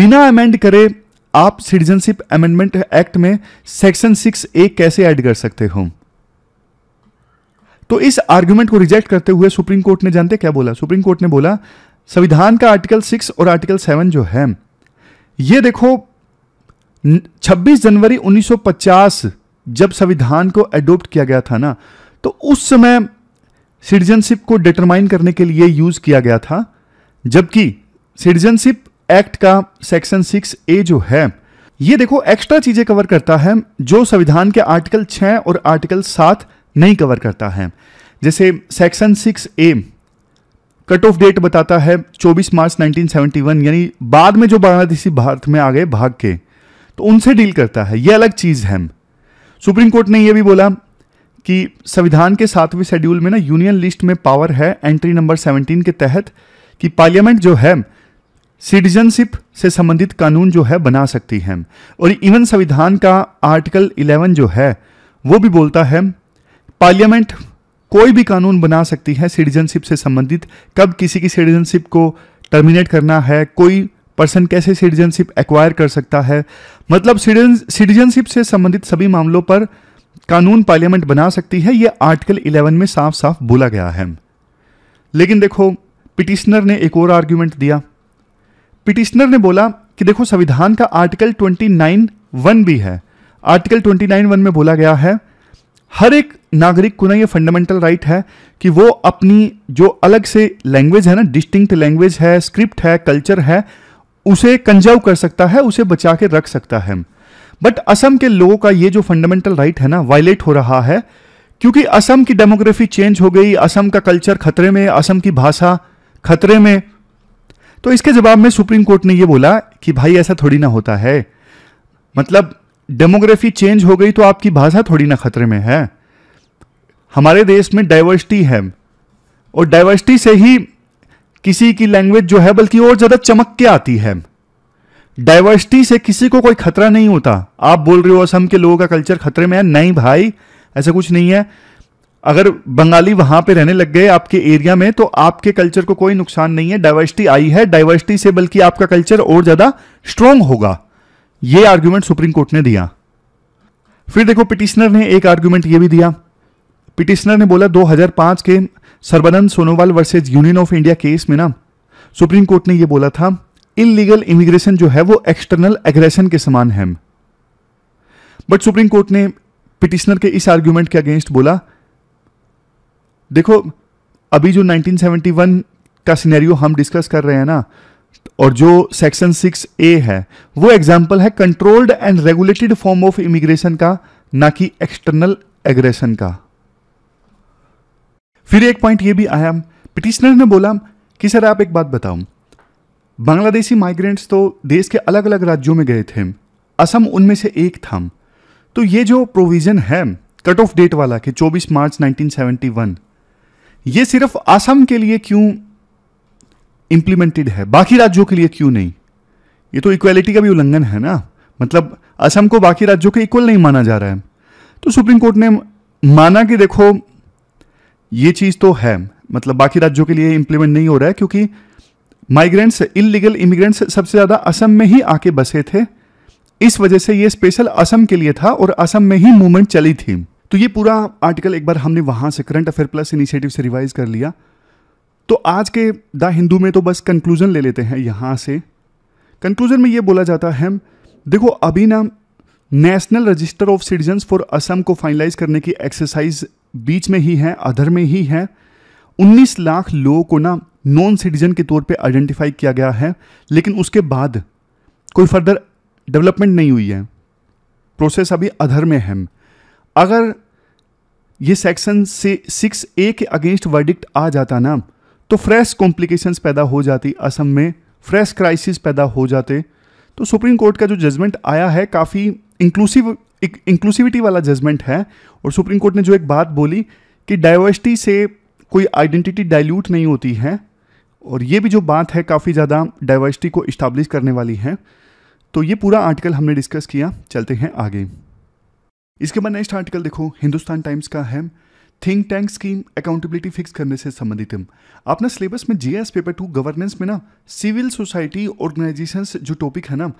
बिना अमेंड करे आप सिटीजनशिप अमेंडमेंट एक्ट में सेक्शन सिक्स ए कैसे ऐड कर सकते हो तो इस आर्ग्यूमेंट को रिजेक्ट करते हुए सुप्रीम कोर्ट ने जानते क्या बोला सुप्रीम कोर्ट ने बोला संविधान का आर्टिकल सिक्स और आर्टिकल सेवन जो है ये देखो 26 जनवरी 1950 जब संविधान को एडोप्ट किया गया था ना तो उस समय सिटीजनशिप को डिटरमाइन करने के लिए यूज किया गया था जबकि सिटीजनशिप एक्ट का सेक्शन सिक्स ए जो है ये देखो एक्स्ट्रा चीजें कवर करता है जो संविधान के आर्टिकल छ और आर्टिकल सात नहीं कवर करता है जैसे section six A cut off date बताता है 24 मार्च 1971 यानी बाद में जो बांग्लादेशी भारत में आ गए भाग के तो उनसे डील करता है ये अलग चीज़ है सुप्रीम कोर्ट ने यह भी बोला कि संविधान के सातवें शेड्यूल में ना यूनियन लिस्ट में पावर है एंट्री नंबर 17 के तहत कि पार्लियामेंट जो है सिटीजनशिप से संबंधित कानून जो है बना सकती है और इवन संविधान का आर्टिकल 11 जो है वो भी बोलता है पार्लियामेंट कोई भी कानून बना सकती है सिटीजनशिप से संबंधित कब किसी की सिटीजनशिप को टर्मिनेट करना है कोई पर्सन कैसे सिटीजनशिप एक्वायर कर सकता है मतलब सिटीजनशिप से संबंधित सभी मामलों पर कानून पार्लियामेंट बना सकती है यह आर्टिकल 11 में साफ साफ बोला गया है लेकिन देखो पिटिशनर ने एक और आर्ग्यूमेंट दिया पिटिशनर ने बोला कि देखो संविधान का आर्टिकल 29 वन भी है आर्टिकल 29 वन में बोला गया है हर एक नागरिक को ना ये फंडामेंटल राइट है कि वो अपनी जो अलग से लैंग्वेज है ना डिस्टिंक्ट लैंग्वेज है स्क्रिप्ट है कल्चर है उसे कंजर्व कर सकता है उसे बचा के रख सकता है बट असम के लोगों का ये जो फंडामेंटल राइट है ना वायलेट हो रहा है क्योंकि असम की डेमोग्राफी चेंज हो गई असम का कल्चर खतरे में असम की भाषा खतरे में तो इसके जवाब में सुप्रीम कोर्ट ने यह बोला कि भाई ऐसा थोड़ी ना होता है मतलब डेमोग्राफी चेंज हो गई तो आपकी भाषा थोड़ी ना खतरे में है हमारे देश में डाइवर्सिटी है और डाइवर्सिटी से ही किसी की लैंग्वेज जो है बल्कि और ज़्यादा चमक के आती है डाइवर्सिटी से किसी को कोई खतरा नहीं होता आप बोल रहे हो असम के लोगों का कल्चर खतरे में है नहीं भाई ऐसा कुछ नहीं है अगर बंगाली वहां पे रहने लग गए आपके एरिया में तो आपके कल्चर को कोई नुकसान नहीं है डाइवर्सिटी आई है डाइवर्सिटी से बल्कि आपका कल्चर और ज़्यादा स्ट्रोंग होगा ये आर्ग्यूमेंट सुप्रीम कोर्ट ने दिया फिर देखो पिटिशनर ने एक आर्ग्यूमेंट यह भी दिया पिटिशनर ने बोला 2005 के Sarbananda Sonowal versus union of India case में ना सुप्रीम कोर्ट ने यह बोला था इनलीगल इमिग्रेशन जो है वो एक्सटर्नल एग्रेशन के समान है बट सुप्रीम कोर्ट ने पिटिशनर के इस आर्ग्यूमेंट के अगेंस्ट बोला देखो अभी जो 1971 का सिनेरियो हम डिस्कस कर रहे हैं ना और जो सेक्शन सिक्स ए है वो एग्जाम्पल है controlled and regulated form of immigration का ना कि एक्सटर्नल एग्रेशन का फिर एक पॉइंट ये भी आया पिटिशनर ने बोला कि सर आप एक बात बताऊं बांग्लादेशी माइग्रेंट्स तो देश के अलग अलग राज्यों में गए थे असम उनमें से एक था तो ये जो प्रोविज़न है कट ऑफ डेट वाला कि 24 मार्च 1971 ये सिर्फ असम के लिए क्यों इम्प्लीमेंटेड है बाकी राज्यों के लिए क्यों नहीं ये तो इक्वालिटी का भी उल्लंघन है ना मतलब असम को बाकी राज्यों के इक्वल नहीं माना जा रहा है तो सुप्रीम कोर्ट ने माना कि देखो ये चीज़ तो है मतलब बाकी राज्यों के लिए इंप्लीमेंट नहीं हो रहा है क्योंकि माइग्रेंट्स इलीगल इमिग्रेंट्स सबसे ज़्यादा असम में ही आके बसे थे इस वजह से ये स्पेशल असम के लिए था और असम में ही मूवमेंट चली थी तो ये पूरा आर्टिकल एक बार हमने वहां से करंट अफेयर प्लस इनिशिएटिव से रिवाइज कर लिया तो आज के द हिंदू में तो बस कंक्लूज़न ले लेते हैं यहाँ से कंक्लूज़न में ये बोला जाता है देखो अभी ना national register of citizens for Assam को फाइनलाइज करने की एक्सरसाइज बीच में ही है अधर में ही है 19 लाख लोगों को ना नॉन सिटीजन के तौर पे आइडेंटिफाई किया गया है लेकिन उसके बाद कोई फर्दर डेवलपमेंट नहीं हुई है प्रोसेस अभी अधर में है अगर ये सेक्शन से सिक्स ए के अगेंस्ट वर्डिक्ट आ जाता ना तो फ्रेश कॉम्प्लिकेशंस पैदा हो जाती असम में फ्रेश क्राइसिस पैदा हो जाते तो सुप्रीम कोर्ट का जो जजमेंट आया है काफ़ी इंक्लूसिव एक इंक्लूसिविटी वाला जजमेंट है और सुप्रीम कोर्ट ने जो एक बात बोली कि डाइवर्सिटी से कोई आइडेंटिटी डाइल्यूट नहीं होती है और ये भी जो बात है काफ़ी ज़्यादा डाइवर्सिटी को इस्टाब्लिश करने वाली है तो ये पूरा आर्टिकल हमने डिस्कस किया चलते हैं आगे इसके बाद नेक्स्ट आर्टिकल देखो हिंदुस्तान टाइम्स का है think tank scheme accountability fix करने से संबंधित हम आपने सिलेबस में जीएस पेपर टू गवर्नेंस में ना सिविल सोसाइटी ऑर्गेनाइजेशन जो टॉपिक है ना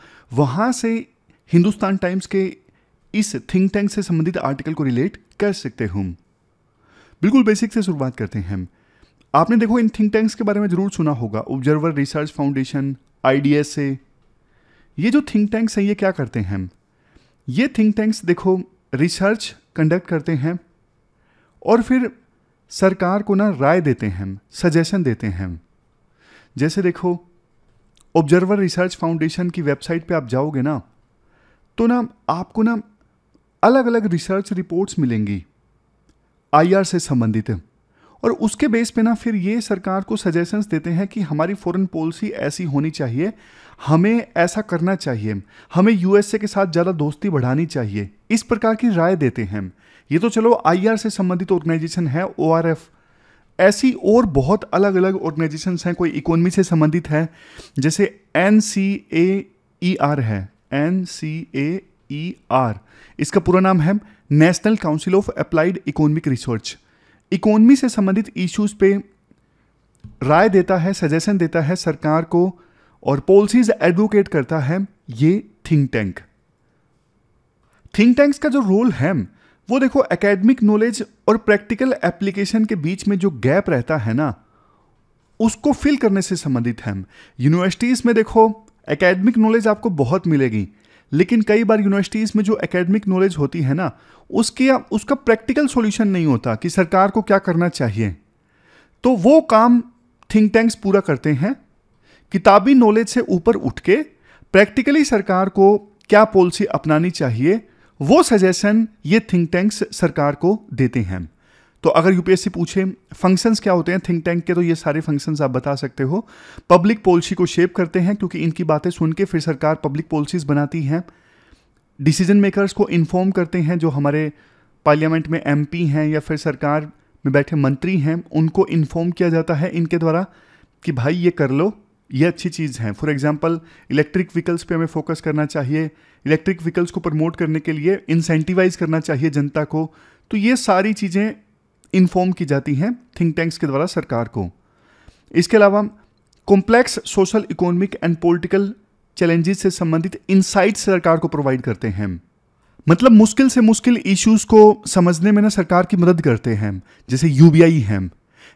वहाँ से हिंदुस्तान टाइम्स के इस थिंक टैंक से संबंधित आर्टिकल को रिलेट कर सकते हूँ बिल्कुल बेसिक से शुरुआत करते हैं आपने देखो इन थिंक टैंक्स के बारे में ज़रूर सुना होगा ऑब्जर्वर रिसर्च फाउंडेशन आई ये जो थिंक टैंक्स हैं ये क्या करते हैं ये थिंक टैंक्स देखो रिसर्च कंडक्ट करते हैं और फिर सरकार को ना राय देते हैं सजेशन देते हैं जैसे देखो ऑब्जर्वर रिसर्च फाउंडेशन की वेबसाइट पे आप जाओगे ना तो ना आपको ना अलग अलग रिसर्च रिपोर्ट्स मिलेंगी आईआर से संबंधित और उसके बेस पे ना फिर ये सरकार को सजेशंस देते हैं कि हमारी फॉरेन पॉलिसी ऐसी होनी चाहिए हमें ऐसा करना चाहिए हमें यूएसए के साथ ज़्यादा दोस्ती बढ़ानी चाहिए इस प्रकार की राय देते हैं ये तो चलो आई से संबंधित ऑर्गेनाइजेशन है ओ ऐसी और बहुत अलग अलग ऑर्गेनाइजेशन हैं कोई इकोनॉमी से संबंधित है जैसे N C A E R है N C A E R इसका पूरा नाम है national council of applied economic research economy से संबंधित इश्यूज पे राय देता है सजेशन देता है सरकार को और पॉलिसीज एडवोकेट करता है ये थिंक टैंक थिंक टैंक्स का जो रोल है वो देखो एकेडमिक नॉलेज और प्रैक्टिकल एप्लीकेशन के बीच में जो गैप रहता है ना उसको फिल करने से संबंधित है यूनिवर्सिटीज़ में देखो एकेडमिक नॉलेज आपको बहुत मिलेगी लेकिन कई बार यूनिवर्सिटीज़ में जो एकेडमिक नॉलेज होती है ना उसके उसका प्रैक्टिकल सॉल्यूशन नहीं होता कि सरकार को क्या करना चाहिए तो वो काम थिंक टैंक्स पूरा करते हैं किताबी नॉलेज से ऊपर उठ के प्रैक्टिकली सरकार को क्या पॉलिसी अपनानी चाहिए वो सजेशन ये थिंक टैंक्स सरकार को देते हैं तो अगर यूपीएससी पूछे फंक्शंस क्या होते हैं थिंक टैंक के तो ये सारे फंक्शंस आप बता सकते हो पब्लिक पॉलिसी को शेप करते हैं क्योंकि इनकी बातें सुन के फिर सरकार पब्लिक पॉलिसीज़ बनाती हैं डिसीजन मेकर्स को इन्फॉर्म करते हैं जो हमारे पार्लियामेंट में एम हैं या फिर सरकार में बैठे मंत्री हैं उनको इन्फॉर्म किया जाता है इनके द्वारा कि भाई ये कर लो ये अच्छी चीज़ है फॉर एग्जाम्पल इलेक्ट्रिक व्हीकल्स पे हमें फोकस करना चाहिए इलेक्ट्रिक व्हीकल्स को प्रमोट करने के लिए इंसेंटिवाइज करना चाहिए जनता को तो ये सारी चीज़ें इन्फॉर्म की जाती हैं थिंक टैंक्स के द्वारा सरकार को इसके अलावा complex social economic and political challenges से संबंधित इनसाइट सरकार को प्रोवाइड करते हैं मतलब मुश्किल से मुश्किल इश्यूज को समझने में ना सरकार की मदद करते हैं जैसे यू बी आई है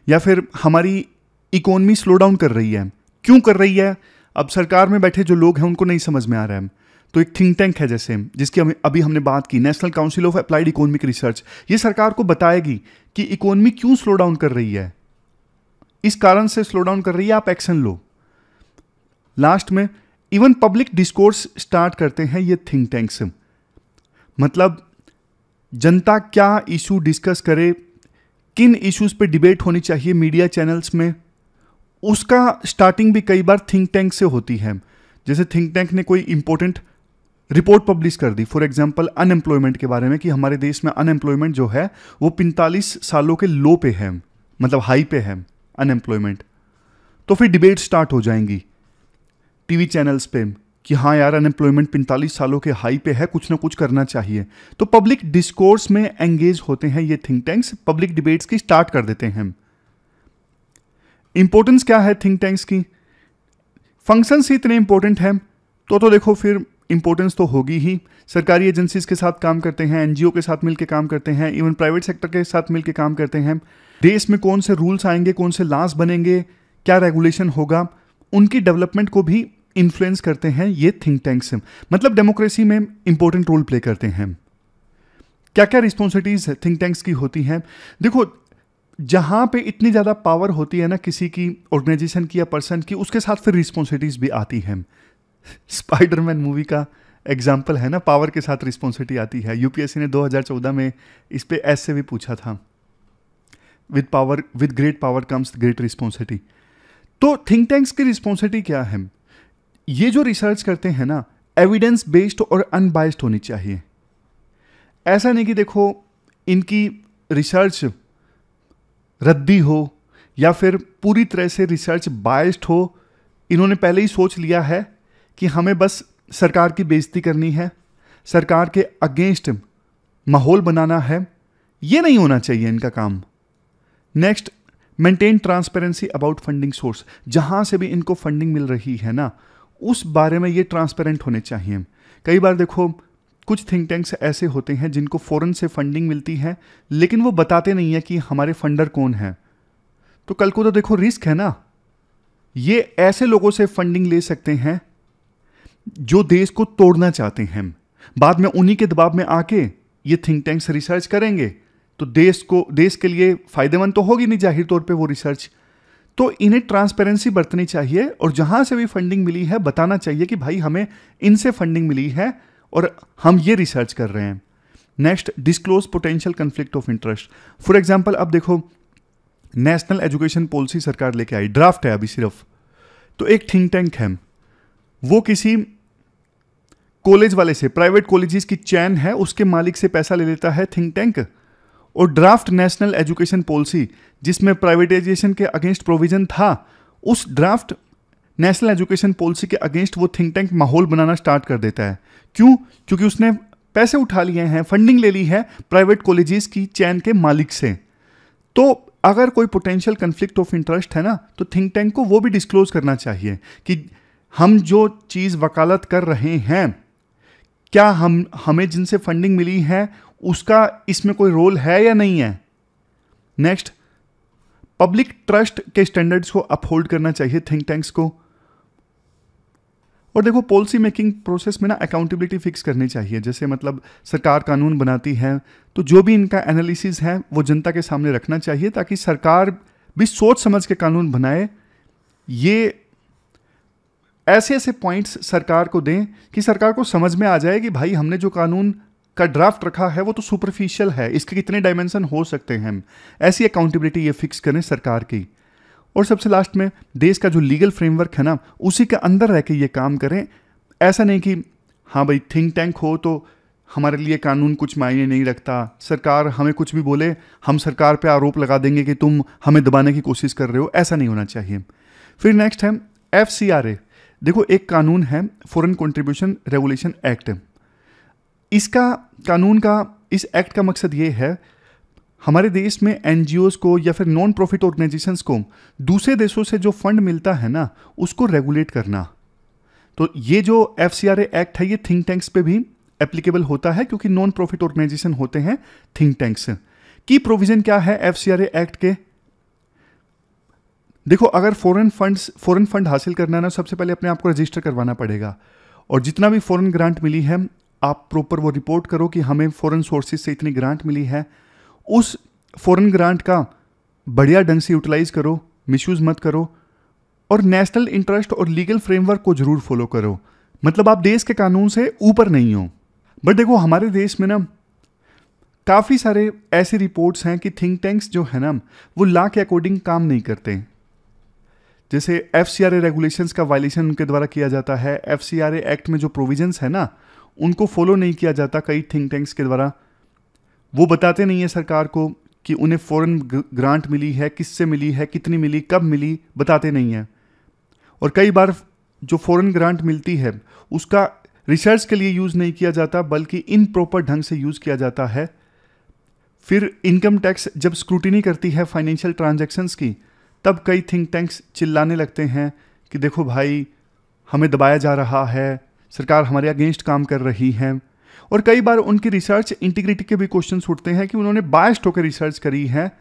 या फिर हमारी इकोनॉमी स्लो डाउन कर रही है क्यों कर रही है अब सरकार में बैठे जो लोग हैं उनको नहीं समझ में आ रहा है तो एक थिंक टैंक है जैसे जिसकी हम अभी हमने बात की national council of applied economic research ये सरकार को बताएगी कि इकोनॉमी क्यों स्लो डाउन कर रही है इस कारण से स्लो डाउन कर रही है आप एक्शन लो लास्ट में इवन पब्लिक डिस्कोर्स स्टार्ट करते हैं ये थिंक टैंक मतलब जनता क्या इशू डिस्कस करे किन इश्यूज़ पे डिबेट होनी चाहिए मीडिया चैनल्स में उसका स्टार्टिंग भी कई बार थिंक टैंक से होती है जैसे थिंक टैंक ने कोई इंपॉर्टेंट रिपोर्ट पब्लिश कर दी फॉर एग्जाम्पल अनएम्प्लॉयमेंट के बारे में कि हमारे देश में अनएम्प्लॉयमेंट जो है वो पैंतालीस सालों के लो पे है मतलब हाई पे है अनएम्प्लॉयमेंट तो फिर डिबेट स्टार्ट हो जाएंगी टीवी चैनल्स पे कि हाँ यार अनएम्प्लॉयमेंट पैंतालीस सालों के हाई पे है कुछ ना कुछ करना चाहिए तो पब्लिक डिस्कोर्स में एंगेज होते हैं ये थिंक टैंक्स पब्लिक डिबेट्स की स्टार्ट कर देते हैं इंपॉर्टेंस क्या है थिंक टैंक्स की फंक्शंस ही इतने इंपॉर्टेंट हैं तो तो देखो फिर इंपॉर्टेंस तो होगी ही सरकारी एजेंसीज के साथ काम करते हैं एनजीओ के साथ मिलकर काम करते हैं इवन प्राइवेट सेक्टर के साथ मिलकर काम करते हैं देश में कौन से रूल्स आएंगे कौन से लाज बनेंगे क्या रेगुलेशन होगा उनकी डेवलपमेंट को भी इन्फ्लुएंस करते हैं ये थिंक टैंक्स मतलब डेमोक्रेसी में इंपॉर्टेंट रोल प्ले करते हैं क्या क्या रिस्पॉन्सिबिलिटीज थिंक टैंक्स की होती हैं देखो जहां पे इतनी ज़्यादा पावर होती है ना किसी की ऑर्गेनाइजेशन की या पर्सन की उसके साथ फिर रिस्पॉन्सिबिलिटीज भी आती हैं स्पाइडरमैन मूवी का एग्जाम्पल है ना पावर के साथ रिस्पॉन्सिबिलिटी आती है यूपीएससी ने 2014 में इस पर एस से भी पूछा था with power with great power comes great responsibility तो थिंक टैंक्स की रिस्पॉन्सिबिलिटी क्या है ये जो रिसर्च करते हैं ना एविडेंस बेस्ड और अनबाइस्ड होनी चाहिए ऐसा नहीं कि देखो इनकी रिसर्च रद्दी हो या फिर पूरी तरह से रिसर्च बाइस्ड हो इन्होंने पहले ही सोच लिया है कि हमें बस सरकार की बेइज्जती करनी है सरकार के अगेंस्ट माहौल बनाना है ये नहीं होना चाहिए इनका काम next maintain transparency about funding source जहाँ से भी इनको फंडिंग मिल रही है ना उस बारे में ये ट्रांसपेरेंट होने चाहिए कई बार देखो कुछ थिंक टैंक्स ऐसे होते हैं जिनको फॉरन से फंडिंग मिलती है लेकिन वो बताते नहीं है कि हमारे फंडर कौन है तो कल को तो देखो रिस्क है ना ये ऐसे लोगों से फंडिंग ले सकते हैं जो देश को तोड़ना चाहते हैं बाद में उन्हीं के दबाव में आके ये थिंक टैंक्स रिसर्च करेंगे तो देश को देश के लिए फ़ायदेमंद तो होगी नहीं जाहिर तौर पे वो रिसर्च तो इन्हें ट्रांसपेरेंसी बरतनी चाहिए और जहां से भी फंडिंग मिली है बताना चाहिए कि भाई हमें इनसे फंडिंग मिली है और हम ये रिसर्च कर रहे हैं next disclose potential conflict of interest for example अब देखो नेशनल एजुकेशन पॉलिसी सरकार लेके आई ड्राफ्ट है अभी सिर्फ तो एक थिंक टैंक है वो किसी कॉलेज वाले से प्राइवेट कॉलेजेस की चैन है उसके मालिक से पैसा ले लेता है थिंक टैंक और ड्राफ्ट नेशनल एजुकेशन पॉलिसी जिसमें प्राइवेटाइजेशन के अगेंस्ट प्रोविजन था उस ड्राफ्ट नेशनल एजुकेशन पॉलिसी के अगेंस्ट वो थिंक टैंक माहौल बनाना स्टार्ट कर देता है क्यों क्योंकि उसने पैसे उठा लिए हैं फंडिंग ले ली है प्राइवेट कॉलेजेस की चैन के मालिक से तो अगर कोई पोटेंशियल कन्फ्लिक्ट ऑफ इंटरेस्ट है ना तो थिंक टैंक को वो भी डिस्क्लोज करना चाहिए कि हम जो चीज़ वकालत कर रहे हैं क्या हम हमें जिनसे फंडिंग मिली है उसका इसमें कोई रोल है या नहीं है नेक्स्ट पब्लिक ट्रस्ट के स्टैंडर्ड्स को अपहोल्ड करना चाहिए थिंक टैंक्स को और देखो पॉलिसी मेकिंग प्रोसेस में ना अकाउंटेबिलिटी फिक्स करनी चाहिए जैसे मतलब सरकार कानून बनाती है तो जो भी इनका एनालिसिस है वो जनता के सामने रखना चाहिए ताकि सरकार भी सोच समझ के कानून बनाए ये ऐसे ऐसे पॉइंट्स सरकार को दें कि सरकार को समझ में आ जाए कि भाई हमने जो कानून का ड्राफ्ट रखा है वो तो सुपरफिशियल है इसके कितने डायमेंशन हो सकते हैं ऐसी अकाउंटेबिलिटी ये फिक्स करें सरकार की और सबसे लास्ट में देश का जो लीगल फ्रेमवर्क है ना उसी के अंदर रह के ये काम करें ऐसा नहीं कि हाँ भाई थिंक टैंक हो तो हमारे लिए कानून कुछ मायने नहीं रखता सरकार हमें कुछ भी बोले हम सरकार पे आरोप लगा देंगे कि तुम हमें दबाने की कोशिश कर रहे हो ऐसा नहीं होना चाहिए फिर नेक्स्ट है एफ सी आर ए देखो एक कानून है फॉरेन कंट्रीब्यूशन रेगुलेशन एक्ट इसका कानून का इस एक्ट का मकसद ये है हमारे देश में एन को या फिर नॉन प्रॉफिट ऑर्गेनाइजेशंस को दूसरे देशों से जो फंड मिलता है ना उसको रेगुलेट करना तो ये जो एफ एक्ट है ये थिंक टैंक्स पे भी एप्लीकेबल होता है क्योंकि नॉन प्रॉफिट ऑर्गेनाइजेशन होते हैं थिंक टैंक्स की प्रोविज़न क्या है एफ एक्ट के देखो अगर फॉरेन फंड्स फॉरेन फंड हासिल करना है ना सबसे पहले अपने आप को रजिस्टर करवाना पड़ेगा और जितना भी फॉरेन ग्रांट मिली है आप प्रॉपर वो रिपोर्ट करो कि हमें फॉरेन सोर्सेज से इतनी ग्रांट मिली है उस फॉरेन ग्रांट का बढ़िया ढंग से यूटिलाइज करो मिसयूज़ मत करो और नेशनल इंटरेस्ट और लीगल फ्रेमवर्क को ज़रूर फॉलो करो मतलब आप देश के कानून से ऊपर नहीं हो बट देखो हमारे देश में ना काफ़ी सारे ऐसे रिपोर्ट्स हैं कि थिंक टैंक्स जो है ना वो लॉ के अकॉर्डिंग काम नहीं करते जैसे F C R A regulation का वायलेशन उनके द्वारा किया जाता है F C R A act में जो प्रोविजन है ना उनको फॉलो नहीं किया जाता कई थिंक टैंक्स के द्वारा वो बताते नहीं है सरकार को कि उन्हें फॉरेन ग्रांट मिली है किससे मिली है कितनी मिली कब मिली बताते नहीं हैं और कई बार जो फॉरेन ग्रांट मिलती है उसका रिसर्च के लिए यूज़ नहीं किया जाता बल्कि इन प्रॉपर ढंग से यूज़ किया जाता है फिर इनकम टैक्स जब स्क्रूटिनी करती है फाइनेंशियल ट्रांजेक्शन्स की तब कई थिंक टैंक्स चिल्लाने लगते हैं कि देखो भाई हमें दबाया जा रहा है सरकार हमारे अगेंस्ट काम कर रही है और कई बार उनकी रिसर्च इंटीग्रिटी के भी क्वेश्चन उठते हैं कि उन्होंने बायस्ड होकर रिसर्च करी है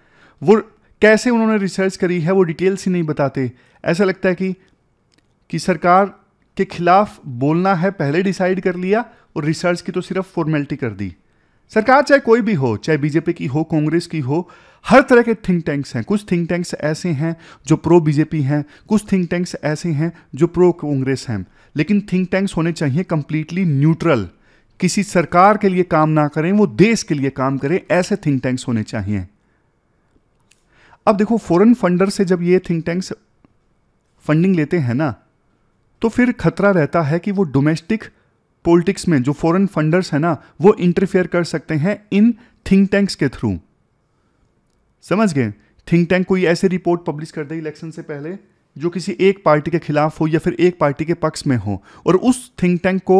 वो कैसे उन्होंने रिसर्च करी है वो डिटेल्स ही नहीं बताते ऐसा लगता है कि कि सरकार के खिलाफ बोलना है पहले डिसाइड कर लिया और रिसर्च की तो सिर्फ फॉर्मेलिटी कर दी सरकार चाहे कोई भी हो चाहे बीजेपी की हो कांग्रेस की हो हर तरह के थिंक टैंक्स हैं कुछ थिंक टैंक्स ऐसे हैं जो प्रो बीजेपी हैं कुछ थिंक टैंक्स ऐसे हैं जो प्रो कांग्रेस हैं लेकिन थिंक टैंक्स होने चाहिए कंप्लीटली न्यूट्रल किसी सरकार के लिए काम ना करें वो देश के लिए काम करें ऐसे थिंक टैंक्स होने चाहिए अब देखो फॉरेन फंडर से जब ये थिंक टैंक्स फंडिंग लेते हैं ना तो फिर खतरा रहता है कि वो डोमेस्टिक पॉलिटिक्स में जो फॉरेन फंडर्स है ना वो इंटरफेयर कर सकते हैं इन थिंक टैंक्स के थ्रू समझ गए थिंक टैंक कोई ऐसे रिपोर्ट पब्लिश कर दे इलेक्शन से पहले जो किसी एक पार्टी के खिलाफ हो या फिर एक पार्टी के पक्ष में हो और उस थिंक टैंक को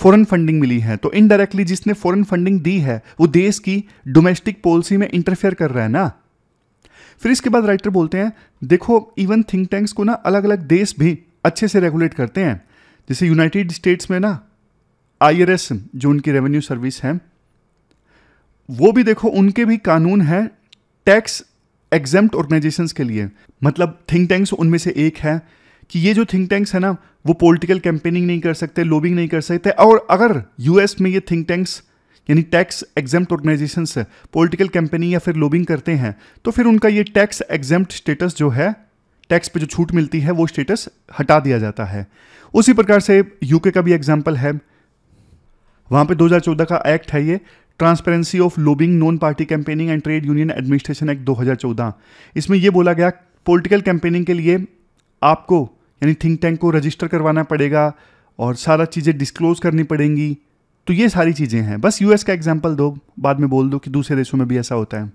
फॉरेन फंडिंग मिली है तो इनडायरेक्टली जिसने फॉरेन फंडिंग दी है वो देश की डोमेस्टिक पॉलिसी में इंटरफेयर कर रहा है ना फिर इसके बाद राइटर बोलते हैं देखो इवन थिंक टैंक्स को ना अलग अलग देश भी अच्छे से रेगुलेट करते हैं जैसे यूनाइटेड स्टेट्स में ना आई जो उनकी रेवेन्यू सर्विस है वो भी देखो उनके भी कानून है टैक्स एग्जाम्प्ट ऑर्गेनाइजेशंस के लिए मतलब थिंक टैंक्स उनमें से एक है कि ये जो थिंक टैंक्स है ना वो पॉलिटिकल कैंपेनिंग नहीं कर सकते लोबिंग नहीं कर सकते और अगर यूएस में ये थिंक टैंक्स यानी tax exempt organisation political campaigning या फिर लोबिंग करते हैं तो फिर उनका ये टैक्स एग्जाम्प्ट स्टेटस जो है टैक्स पे जो छूट मिलती है वो स्टेटस हटा दिया जाता है उसी प्रकार से यूके का भी एग्जाम्पल है वहां पे 2014 का एक्ट है ये transparency of lobbying non party campaigning and trade union administration act 2014 इसमें यह बोला गया पॉलिटिकल कैंपेनिंग के लिए आपको यानी थिंक टैंक को रजिस्टर करवाना पड़ेगा और सारा चीज़ें डिस्क्लोज करनी पड़ेंगी तो ये सारी चीज़ें हैं बस यूएस का एग्जाम्पल दो बाद में बोल दो कि दूसरे देशों में भी ऐसा होता है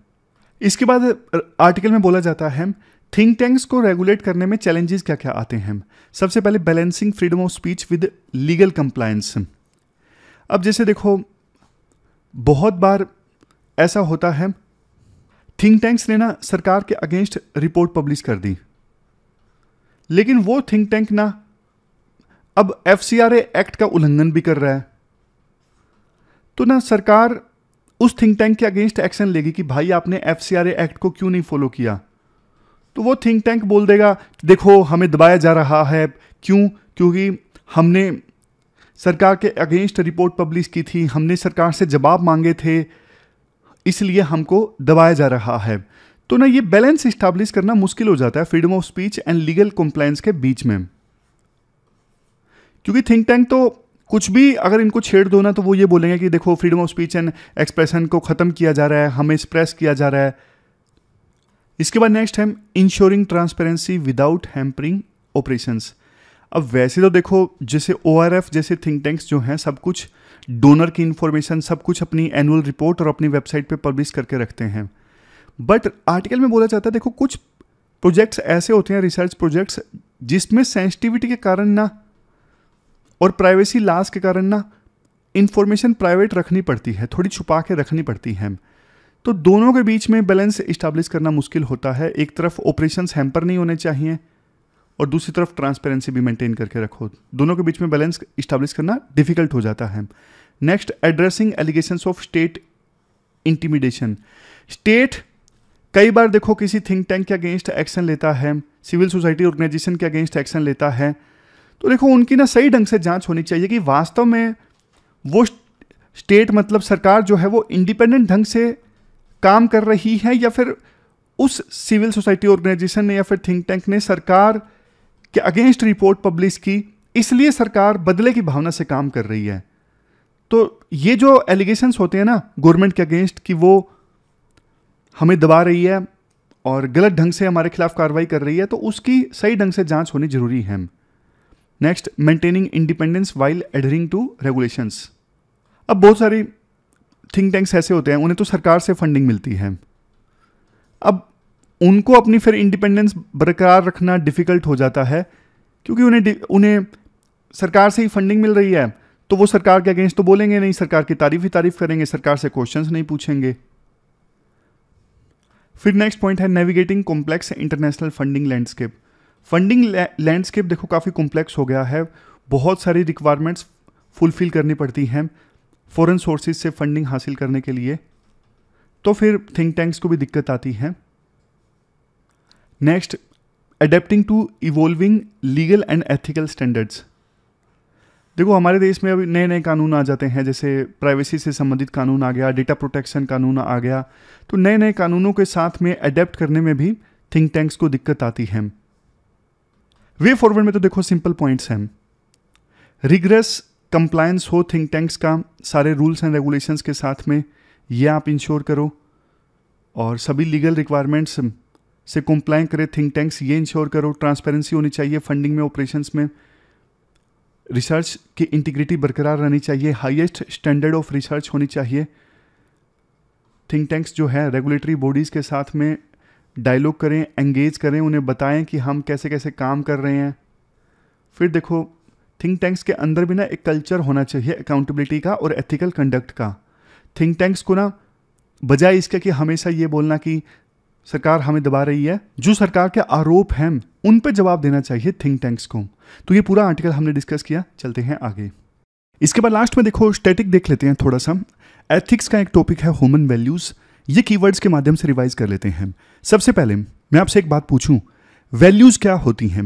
इसके बाद आर्टिकल में बोला जाता है थिंक टैंक्स को रेगुलेट करने में चैलेंजेस क्या क्या आते हैं सबसे पहले balancing freedom of speech with legal compliance अब जैसे देखो बहुत बार ऐसा होता है थिंक टैंक्स ने ना सरकार के अगेंस्ट रिपोर्ट पब्लिश कर दी लेकिन वो थिंक टैंक ना अब एफ एक्ट का उल्लंघन भी कर रहा है तो ना सरकार उस थिंक टैंक के अगेंस्ट एक्शन लेगी कि भाई आपने एफ एक्ट को क्यों नहीं फॉलो किया तो वो थिंक टैंक बोल देगा देखो हमें दबाया जा रहा है क्यों क्योंकि हमने सरकार के अगेंस्ट रिपोर्ट पब्लिश की थी हमने सरकार से जवाब मांगे थे इसलिए हमको दबाया जा रहा है तो ना ये बैलेंस इस्टाब्लिश करना मुश्किल हो जाता है freedom of speech and legal compliance के बीच में क्योंकि थिंक टैंक तो कुछ भी अगर इनको छेड़ दो ना तो वो ये बोलेंगे कि देखो freedom of speech and expression को ख़त्म किया जा रहा है हमें एक्सप्रेस किया जा रहा है इसके बाद नेक्स्ट है ensuring transparency without hampering operations अब वैसे तो देखो जैसे ओ जैसे थिंक टैंक्स जो हैं सब कुछ डोनर की इन्फॉर्मेशन सब कुछ अपनी एनुअल रिपोर्ट और अपनी वेबसाइट पे पब्लिश करके रखते हैं बट आर्टिकल में बोला जाता है देखो कुछ प्रोजेक्ट्स ऐसे होते हैं रिसर्च प्रोजेक्ट्स जिसमें सेंसिटिविटी के कारण ना और प्राइवेसी लाज के कारण ना इन्फॉर्मेशन प्राइवेट रखनी पड़ती है थोड़ी छुपा के रखनी पड़ती है तो दोनों के बीच में बैलेंस इस्टाब्लिश करना मुश्किल होता है एक तरफ ऑपरेशंस हैम्पर नहीं होने चाहिए और दूसरी तरफ ट्रांसपेरेंसी भी मेंटेन करके रखो दोनों के बीच में बैलेंस इस्टेब्लिश करना डिफिकल्ट हो जाता है next addressing allegation of state intimidation state कई बार देखो किसी थिंक टैंक के अगेंस्ट एक्शन लेता है सिविल सोसाइटी ऑर्गेनाइजेशन के अगेंस्ट एक्शन लेता है तो देखो उनकी ना सही ढंग से जांच होनी चाहिए कि वास्तव में वो स्टेट मतलब सरकार जो है वो इंडिपेंडेंट ढंग से काम कर रही है या फिर उस सिविल सोसाइटी ऑर्गेनाइजेशन ने या फिर थिंक टैंक ने सरकार के अगेंस्ट रिपोर्ट पब्लिश की इसलिए सरकार बदले की भावना से काम कर रही है तो ये जो एलिगेशंस होते हैं ना गवर्नमेंट के अगेंस्ट कि वो हमें दबा रही है और गलत ढंग से हमारे खिलाफ कार्रवाई कर रही है तो उसकी सही ढंग से जांच होनी जरूरी है next maintaining independence while adhering to regulations अब बहुत सारी थिंक टैंक्स ऐसे होते हैं उन्हें तो सरकार से फंडिंग मिलती है अब उनको अपनी फिर इंडिपेंडेंस बरकरार रखना डिफ़िकल्ट हो जाता है क्योंकि उन्हें उन्हें सरकार से ही फंडिंग मिल रही है तो वो सरकार के अगेंस्ट तो बोलेंगे नहीं सरकार की तारीफ ही तारीफ करेंगे सरकार से क्वेश्चंस नहीं पूछेंगे फिर नेक्स्ट पॉइंट है navigating complex international funding landscape funding landscape देखो काफ़ी कॉम्प्लेक्स हो गया है बहुत सारी रिक्वायरमेंट्स फुलफिल करनी पड़ती हैं फॉरेन सोर्सेज से फंडिंग हासिल करने के लिए तो फिर थिंक टैंक्स को भी दिक्कत आती है next adapting to evolving legal and ethical standards देखो हमारे देश में अभी नए नए कानून आ जाते हैं जैसे प्राइवेसी से संबंधित कानून आ गया डेटा प्रोटेक्शन कानून आ गया तो नए नए कानूनों के साथ में अडेप्ट करने में भी थिंक टैंक्स को दिक्कत आती है वे फॉरवर्ड में तो देखो सिंपल पॉइंट्स हैं रिग्रेस कंप्लायंस हो थिंक टैंक्स का सारे रूल्स एंड रेगुलेशंस के साथ में ये आप इंश्योर करो और सभी लीगल रिक्वायरमेंट्स से कंप्लाइन करे थिंक टैंक्स ये इंश्योर करो ट्रांसपेरेंसी होनी चाहिए फंडिंग में ऑपरेशंस में रिसर्च की इंटीग्रिटी बरकरार रहनी चाहिए हाईएस्ट स्टैंडर्ड ऑफ रिसर्च होनी चाहिए थिंक टैंक्स जो है रेगुलेटरी बॉडीज़ के साथ में डायलॉग करें एंगेज करें उन्हें बताएं कि हम कैसे कैसे काम कर रहे हैं फिर देखो थिंक टैंक्स के अंदर भी ना एक कल्चर होना चाहिए अकाउंटेबिलिटी का और एथिकल कंडक्ट का थिंक टैंक्स को ना बजाय इसके कि हमेशा ये बोलना कि सरकार हमें दबा रही है जो सरकार के आरोप हैं उन पर जवाब देना चाहिए थिंक टैंक्स को तो ये पूरा आर्टिकल हमने डिस्कस किया चलते हैं आगे इसके बाद लास्ट में देखो स्टैटिक देख लेते हैं थोड़ा सा एथिक्स का एक टॉपिक है ह्यूमन वैल्यूज़ ये कीवर्ड्स के माध्यम से रिवाइज कर लेते हैं सबसे पहले मैं आपसे एक बात पूछूं वैल्यूज़ क्या होती हैं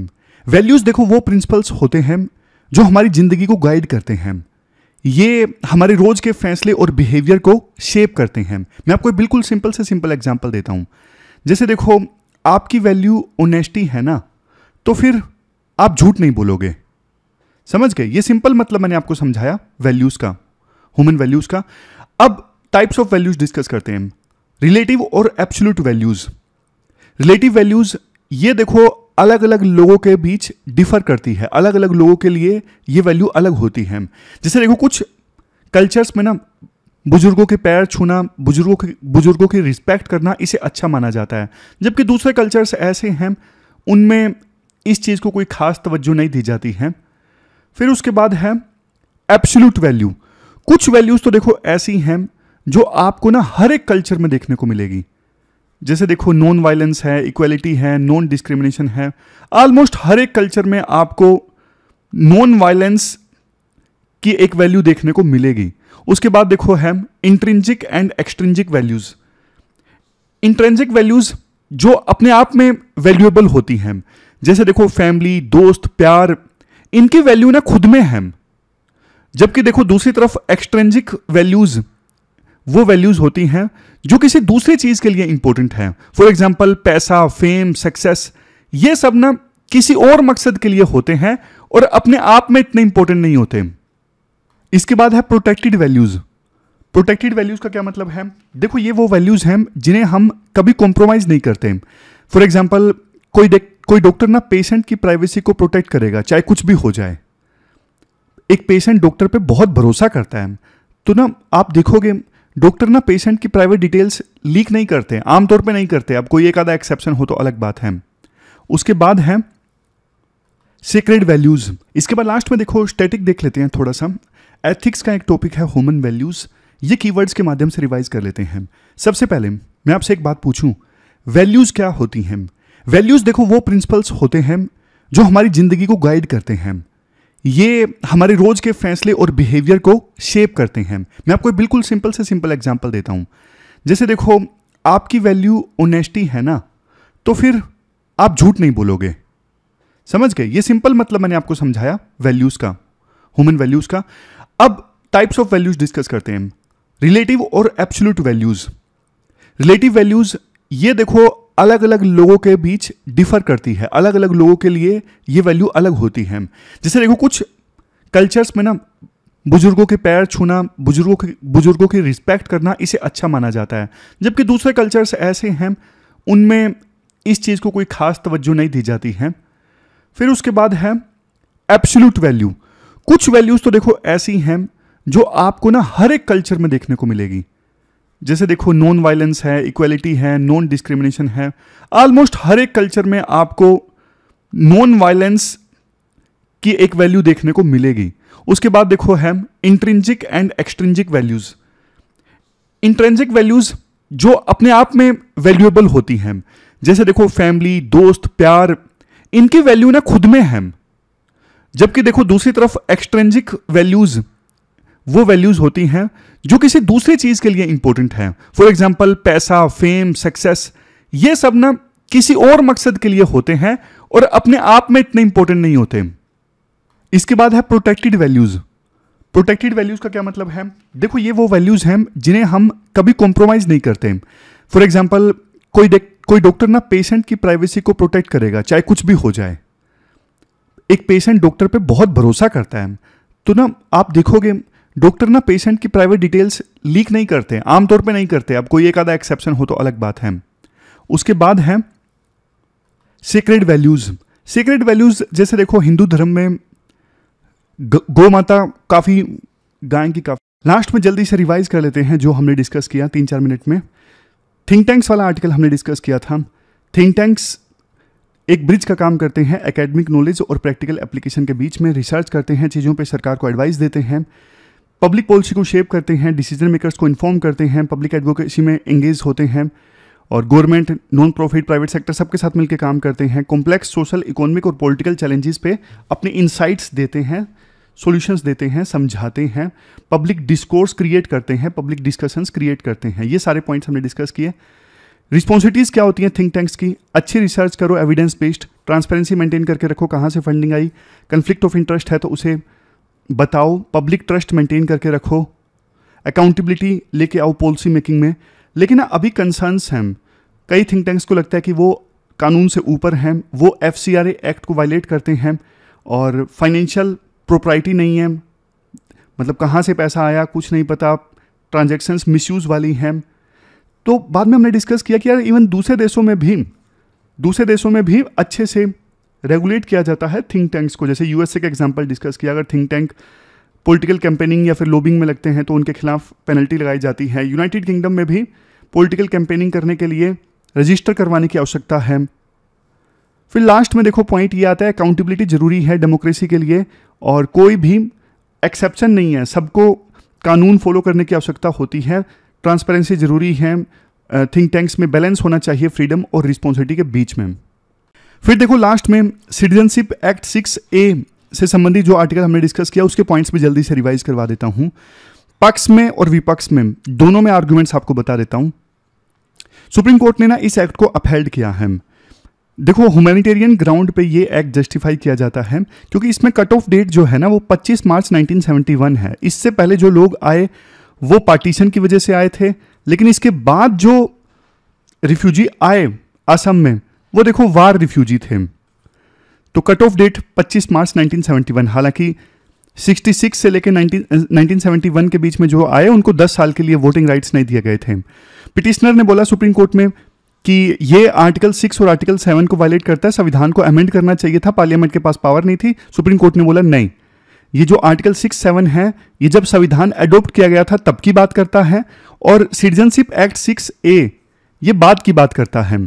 वैल्यूज़ देखो वो प्रिंसिपल्स होते हैं जो हमारी ज़िंदगी को गाइड करते हैं ये हमारे रोज़ के फैसले और बिहेवियर को शेप करते हैं मैं आपको बिल्कुल सिंपल से सिंपल एग्जाम्पल देता हूं जैसे देखो आपकी वैल्यू ओनेस्टी है ना तो फिर आप झूठ नहीं बोलोगे समझ गए ये सिंपल मतलब मैंने आपको समझाया वैल्यूज़ का ह्यूमन वैल्यूज़ का अब टाइप्स ऑफ वैल्यूज़ डिस्कस करते हैं रिलेटिव और एब्सोल्यूट वैल्यूज़ रिलेटिव वैल्यूज़ ये देखो अलग अलग लोगों के बीच डिफर करती है अलग अलग लोगों के लिए ये वैल्यू अलग होती है जैसे देखो कुछ कल्चर्स में ना बुजुर्गों के पैर छूना बुजुर्गों के बुजुर्गों की रिस्पेक्ट करना इसे अच्छा माना जाता है जबकि दूसरे कल्चर्स ऐसे हैं उनमें इस चीज़ को कोई ख़ास तवज्जो नहीं दी जाती है फिर उसके बाद है एब्सोल्यूट वैल्यू कुछ वैल्यूज़ तो देखो ऐसी हैं जो आपको ना हर एक कल्चर में देखने को मिलेगी जैसे देखो नॉन वायलेंस है इक्वलिटी है नॉन डिस्क्रिमिनेशन है ऑलमोस्ट हर एक कल्चर में आपको नॉन वायलेंस की एक वैल्यू देखने को मिलेगी उसके बाद देखो हैम intrinsic and extrinsic values intrinsic values जो अपने आप में वैल्यूएबल होती हैं जैसे देखो फैमिली दोस्त प्यार इनकी वैल्यू ना खुद में है जबकि देखो दूसरी तरफ एक्सट्रेंजिक वैल्यूज वो वैल्यूज होती हैं जो किसी दूसरी चीज के लिए इंपॉर्टेंट हैं फॉर एग्जाम्पल पैसा फेम सक्सेस ये सब ना किसी और मकसद के लिए होते हैं और अपने आप में इतने इंपॉर्टेंट नहीं होते हैं। इसके बाद है प्रोटेक्टेड वैल्यूज़ प्रोटेक्टेड वैल्यूज़ का क्या मतलब है देखो ये वो वैल्यूज़ हैं जिन्हें हम कभी कॉम्प्रोमाइज़ नहीं करते हैं फॉर एग्जाम्पल कोई कोई डॉक्टर ना पेशेंट की प्राइवेसी को प्रोटेक्ट करेगा चाहे कुछ भी हो जाए एक पेशेंट डॉक्टर पे बहुत भरोसा करता है तो ना आप देखोगे डॉक्टर ना पेशेंट की प्राइवेट डिटेल्स लीक नहीं करते आमतौर पे नहीं करते अब कोई एक आधा एक्सेप्शन हो तो अलग बात है उसके बाद है सीक्रेट वैल्यूज़ इसके बाद लास्ट में देखो स्टैटिक देख लेते हैं थोड़ा सा एथिक्स का एक टॉपिक है ह्यूमन वैल्यूज़ ये कीवर्ड्स के माध्यम से रिवाइज कर लेते हैं सबसे पहले मैं आपसे एक बात पूछूं वैल्यूज़ क्या होती हैं वैल्यूज़ देखो वो प्रिंसिपल्स होते हैं जो हमारी ज़िंदगी को गाइड करते हैं ये हमारे रोज़ के फैसले और बिहेवियर को शेप करते हैं मैं आपको बिल्कुल सिंपल से सिंपल एग्जाम्पल देता हूँ जैसे देखो आपकी वैल्यू ओनेस्टी है ना तो फिर आप झूठ नहीं बोलोगे समझ गए ये सिंपल मतलब मैंने आपको समझाया वैल्यूज़ का ह्यूमन वैल्यूज़ का अब टाइप्स ऑफ वैल्यूज डिस्कस करते हैं रिलेटिव और एब्सोल्यूट वैल्यूज रिलेटिव वैल्यूज ये देखो अलग अलग लोगों के बीच डिफर करती है अलग अलग लोगों के लिए ये वैल्यू अलग होती है जैसे देखो कुछ कल्चर्स में ना बुजुर्गों के पैर छूना बुजुर्गों के बुजुर्गों की रिस्पेक्ट करना इसे अच्छा माना जाता है जबकि दूसरे कल्चर्स ऐसे हैं उनमें इस चीज़ को कोई खास तवज्जो नहीं दी जाती है फिर उसके बाद है एब्सोल्यूट वैल्यू कुछ वैल्यूज़ तो देखो ऐसी हैं जो आपको ना हर एक कल्चर में देखने को मिलेगी जैसे देखो नॉन वायलेंस है इक्वलिटी है नॉन डिस्क्रिमिनेशन है ऑलमोस्ट हर एक कल्चर में आपको नॉन वायलेंस की एक वैल्यू देखने को मिलेगी उसके बाद देखो है intrinsic and extrinsic values intrinsic values जो अपने आप में वैल्यूएबल होती हैं जैसे देखो फैमिली दोस्त प्यार इनकी वैल्यू ना खुद में है जबकि देखो दूसरी तरफ एक्सट्रेंजिक वैल्यूज वो वैल्यूज होती हैं जो किसी दूसरी चीज के लिए इंपॉर्टेंट है फॉर एग्जाम्पल पैसा फेम सक्सेस ये सब ना किसी और मकसद के लिए होते हैं और अपने आप में इतने इंपॉर्टेंट नहीं होते इसके बाद है प्रोटेक्टेड वैल्यूज प्रोटेक्टेड वैल्यूज का क्या मतलब है देखो ये वो वैल्यूज हैं जिन्हें हम कभी कॉम्प्रोमाइज नहीं करते फॉर एग्जाम्पल कोई कोई डॉक्टर ना पेशेंट की प्राइवेसी को प्रोटेक्ट करेगा चाहे कुछ भी हो जाए एक पेशेंट डॉक्टर पे बहुत भरोसा करता है तो ना आप देखोगे डॉक्टर ना पेशेंट की प्राइवेट डिटेल्स लीक नहीं करते आमतौर पे नहीं करते अब कोई एक आधा एक्सेप्शन हो तो अलग बात है उसके बाद है सीक्रेट वैल्यूज़ सीक्रेट वैल्यूज़ जैसे देखो हिंदू धर्म में गौ माता काफ़ी गाय की काफ़ी लास्ट में जल्दी से रिवाइज कर लेते हैं जो हमने डिस्कस किया तीन चार मिनट में थिंक टैंक्स वाला आर्टिकल हमने डिस्कस किया था थिंक टैंक्स एक ब्रिज का काम करते हैं एकेडमिक नॉलेज और प्रैक्टिकल एप्लीकेशन के बीच में रिसर्च करते हैं चीज़ों पे सरकार को एडवाइस देते हैं पब्लिक पॉलिसी को शेप करते हैं डिसीजन मेकर्स को इन्फॉर्म करते हैं पब्लिक एडवोकेसी में एंगेज होते हैं और government non profit private sector सबके साथ मिलकर काम करते हैं कॉम्प्लेक्स सोशल इकोनॉमिक और पॉलिटिकल चैलेंजेस पे अपने इंसाइट्स देते हैं सॉल्यूशंस देते हैं समझाते हैं पब्लिक डिस्कोर्स क्रिएट करते हैं पब्लिक डिस्कशंस क्रिएट करते हैं ये सारे पॉइंट्स हमने डिस्कस किए रिस्पॉन्सिबिलिटीज क्या होती हैं थिंक टैंक्स की अच्छी रिसर्च करो एविडेंस बेस्ड ट्रांसपेरेंसी मेंटेन करके रखो कहाँ से फंडिंग आई कन्फ्लिक्ट ऑफ इंटरेस्ट है तो उसे बताओ पब्लिक ट्रस्ट मेंटेन करके रखो अकाउंटेबिलिटी लेके आओ पॉलिसी मेकिंग में लेकिन अभी कंसर्नस हैं कई थिंक टैंक्स को लगता है कि वो कानून से ऊपर हैं वो एफ एक्ट को वायलेट करते हैं और फाइनेंशियल प्रोपर्टी नहीं है मतलब कहाँ से पैसा आया कुछ नहीं पता ट्रांजेक्शन्स मिस वाली हैं तो बाद में हमने डिस्कस किया कि यार इवन दूसरे देशों में भी दूसरे देशों में भी अच्छे से रेगुलेट किया जाता है थिंक टैंक्स को जैसे यूएसए का एग्जाम्पल डिस्कस किया अगर थिंक टैंक पॉलिटिकल कैंपेनिंग या फिर लोबिंग में लगते हैं तो उनके खिलाफ पेनल्टी लगाई जाती है यूनाइटेड किंगडम में भी पोलिटिकल कैंपेनिंग करने के लिए रजिस्टर करवाने की आवश्यकता है फिर लास्ट में देखो पॉइंट ये आता है अकाउंटेबिलिटी जरूरी है डेमोक्रेसी के लिए और कोई भी एक्सेप्शन नहीं है सबको कानून फॉलो करने की आवश्यकता होती है ट्रांसपेरेंसी ज़रूरी है थिंक टैंक्स में बैलेंस होना चाहिए फ्रीडम और रिस्पॉन्सिबिलिटी के बीच में फिर देखो लास्ट में सिटीजनशिप एक्ट सिक्स ए से संबंधित जो आर्टिकल हमने डिस्कस किया उसके पॉइंट्स भी जल्दी से रिवाइज करवा देता हूँ पक्ष में और विपक्ष में दोनों में आर्ग्यूमेंट्स आपको बता देता हूँ सुप्रीम कोर्ट ने ना इस एक्ट को अपहेल्ड किया है देखो ह्यूमैनिटेरियन ग्राउंड पे ये एक्ट जस्टिफाई किया जाता है क्योंकि इसमें कट ऑफ डेट जो है ना वो 25 मार्च 1971 है इससे पहले जो लोग आए वो पार्टीशन की वजह से आए थे लेकिन इसके बाद जो रिफ्यूजी आए असम में वो देखो वार रिफ्यूजी थे तो कट ऑफ डेट 25 मार्च 1971 हालांकि 66 से लेकर 1971 के बीच में जो आए उनको 10 साल के लिए वोटिंग राइट्स नहीं दिए गए थे पिटिशनर ने बोला सुप्रीम कोर्ट में कि ये आर्टिकल सिक्स और आर्टिकल सेवन को वायलेट करता है संविधान को अमेंड करना चाहिए था पार्लियामेंट के पास पावर नहीं थी सुप्रीम कोर्ट ने बोला नहीं ये जो आर्टिकल सिक्स सेवन है ये जब संविधान एडोप्ट किया गया था तब की बात करता है और सिटीजनशिप एक्ट सिक्स ए ये बाद की बात करता है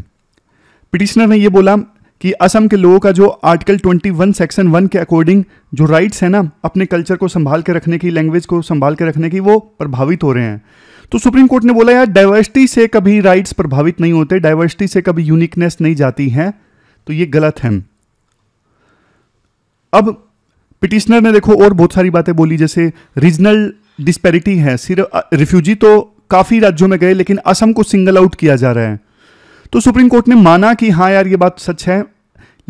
पिटिशनर ने ये बोला कि असम के लोगों का जो आर्टिकल 21 सेक्शन 1 के अकॉर्डिंग जो राइट्स है ना अपने कल्चर को संभाल के रखने की लैंग्वेज को संभाल के रखने की वो प्रभावित हो रहे हैं तो सुप्रीम कोर्ट ने बोला यार डाइवर्सिटी से कभी राइट्स प्रभावित नहीं होते डाइवर्सिटी से कभी यूनिकनेस नहीं जाती है तो ये गलत है अब पिटिशनर ने देखो और बहुत सारी बातें बोली जैसे रीजनल डिस्पेरिटी है सिर्फ रिफ्यूजी तो काफ़ी राज्यों में गए लेकिन असम को सिंगल आउट किया जा रहा है तो सुप्रीम कोर्ट ने माना कि हाँ यार ये बात सच है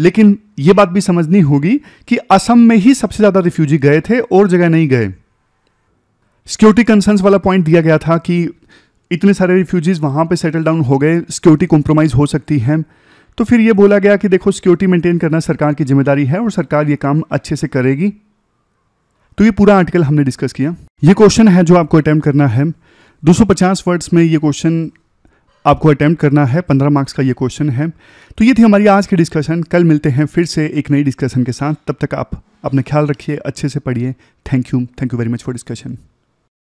लेकिन ये बात भी समझनी होगी कि असम में ही सबसे ज़्यादा रिफ्यूजी गए थे और जगह नहीं गए सिक्योरिटी कंसर्न्स वाला पॉइंट दिया गया था कि इतने सारे रिफ्यूजीज़ वहां पे सेटल डाउन हो गए सिक्योरिटी कॉम्प्रोमाइज़ हो सकती है तो फिर ये बोला गया कि देखो सिक्योरिटी मेंटेन करना सरकार की जिम्मेदारी है और सरकार ये काम अच्छे से करेगी तो ये पूरा आर्टिकल हमने डिस्कस किया ये क्वेश्चन है जो आपको अटैम्प्ट करना है 250 वर्ड्स में ये क्वेश्चन आपको अटैम्प्ट करना है 15 मार्क्स का ये क्वेश्चन है तो ये थी हमारी आज की डिस्कशन कल मिलते हैं फिर से एक नई डिस्कशन के साथ तब तक आप अपना ख्याल रखिए अच्छे से पढ़िए thank you thank you very much for discussion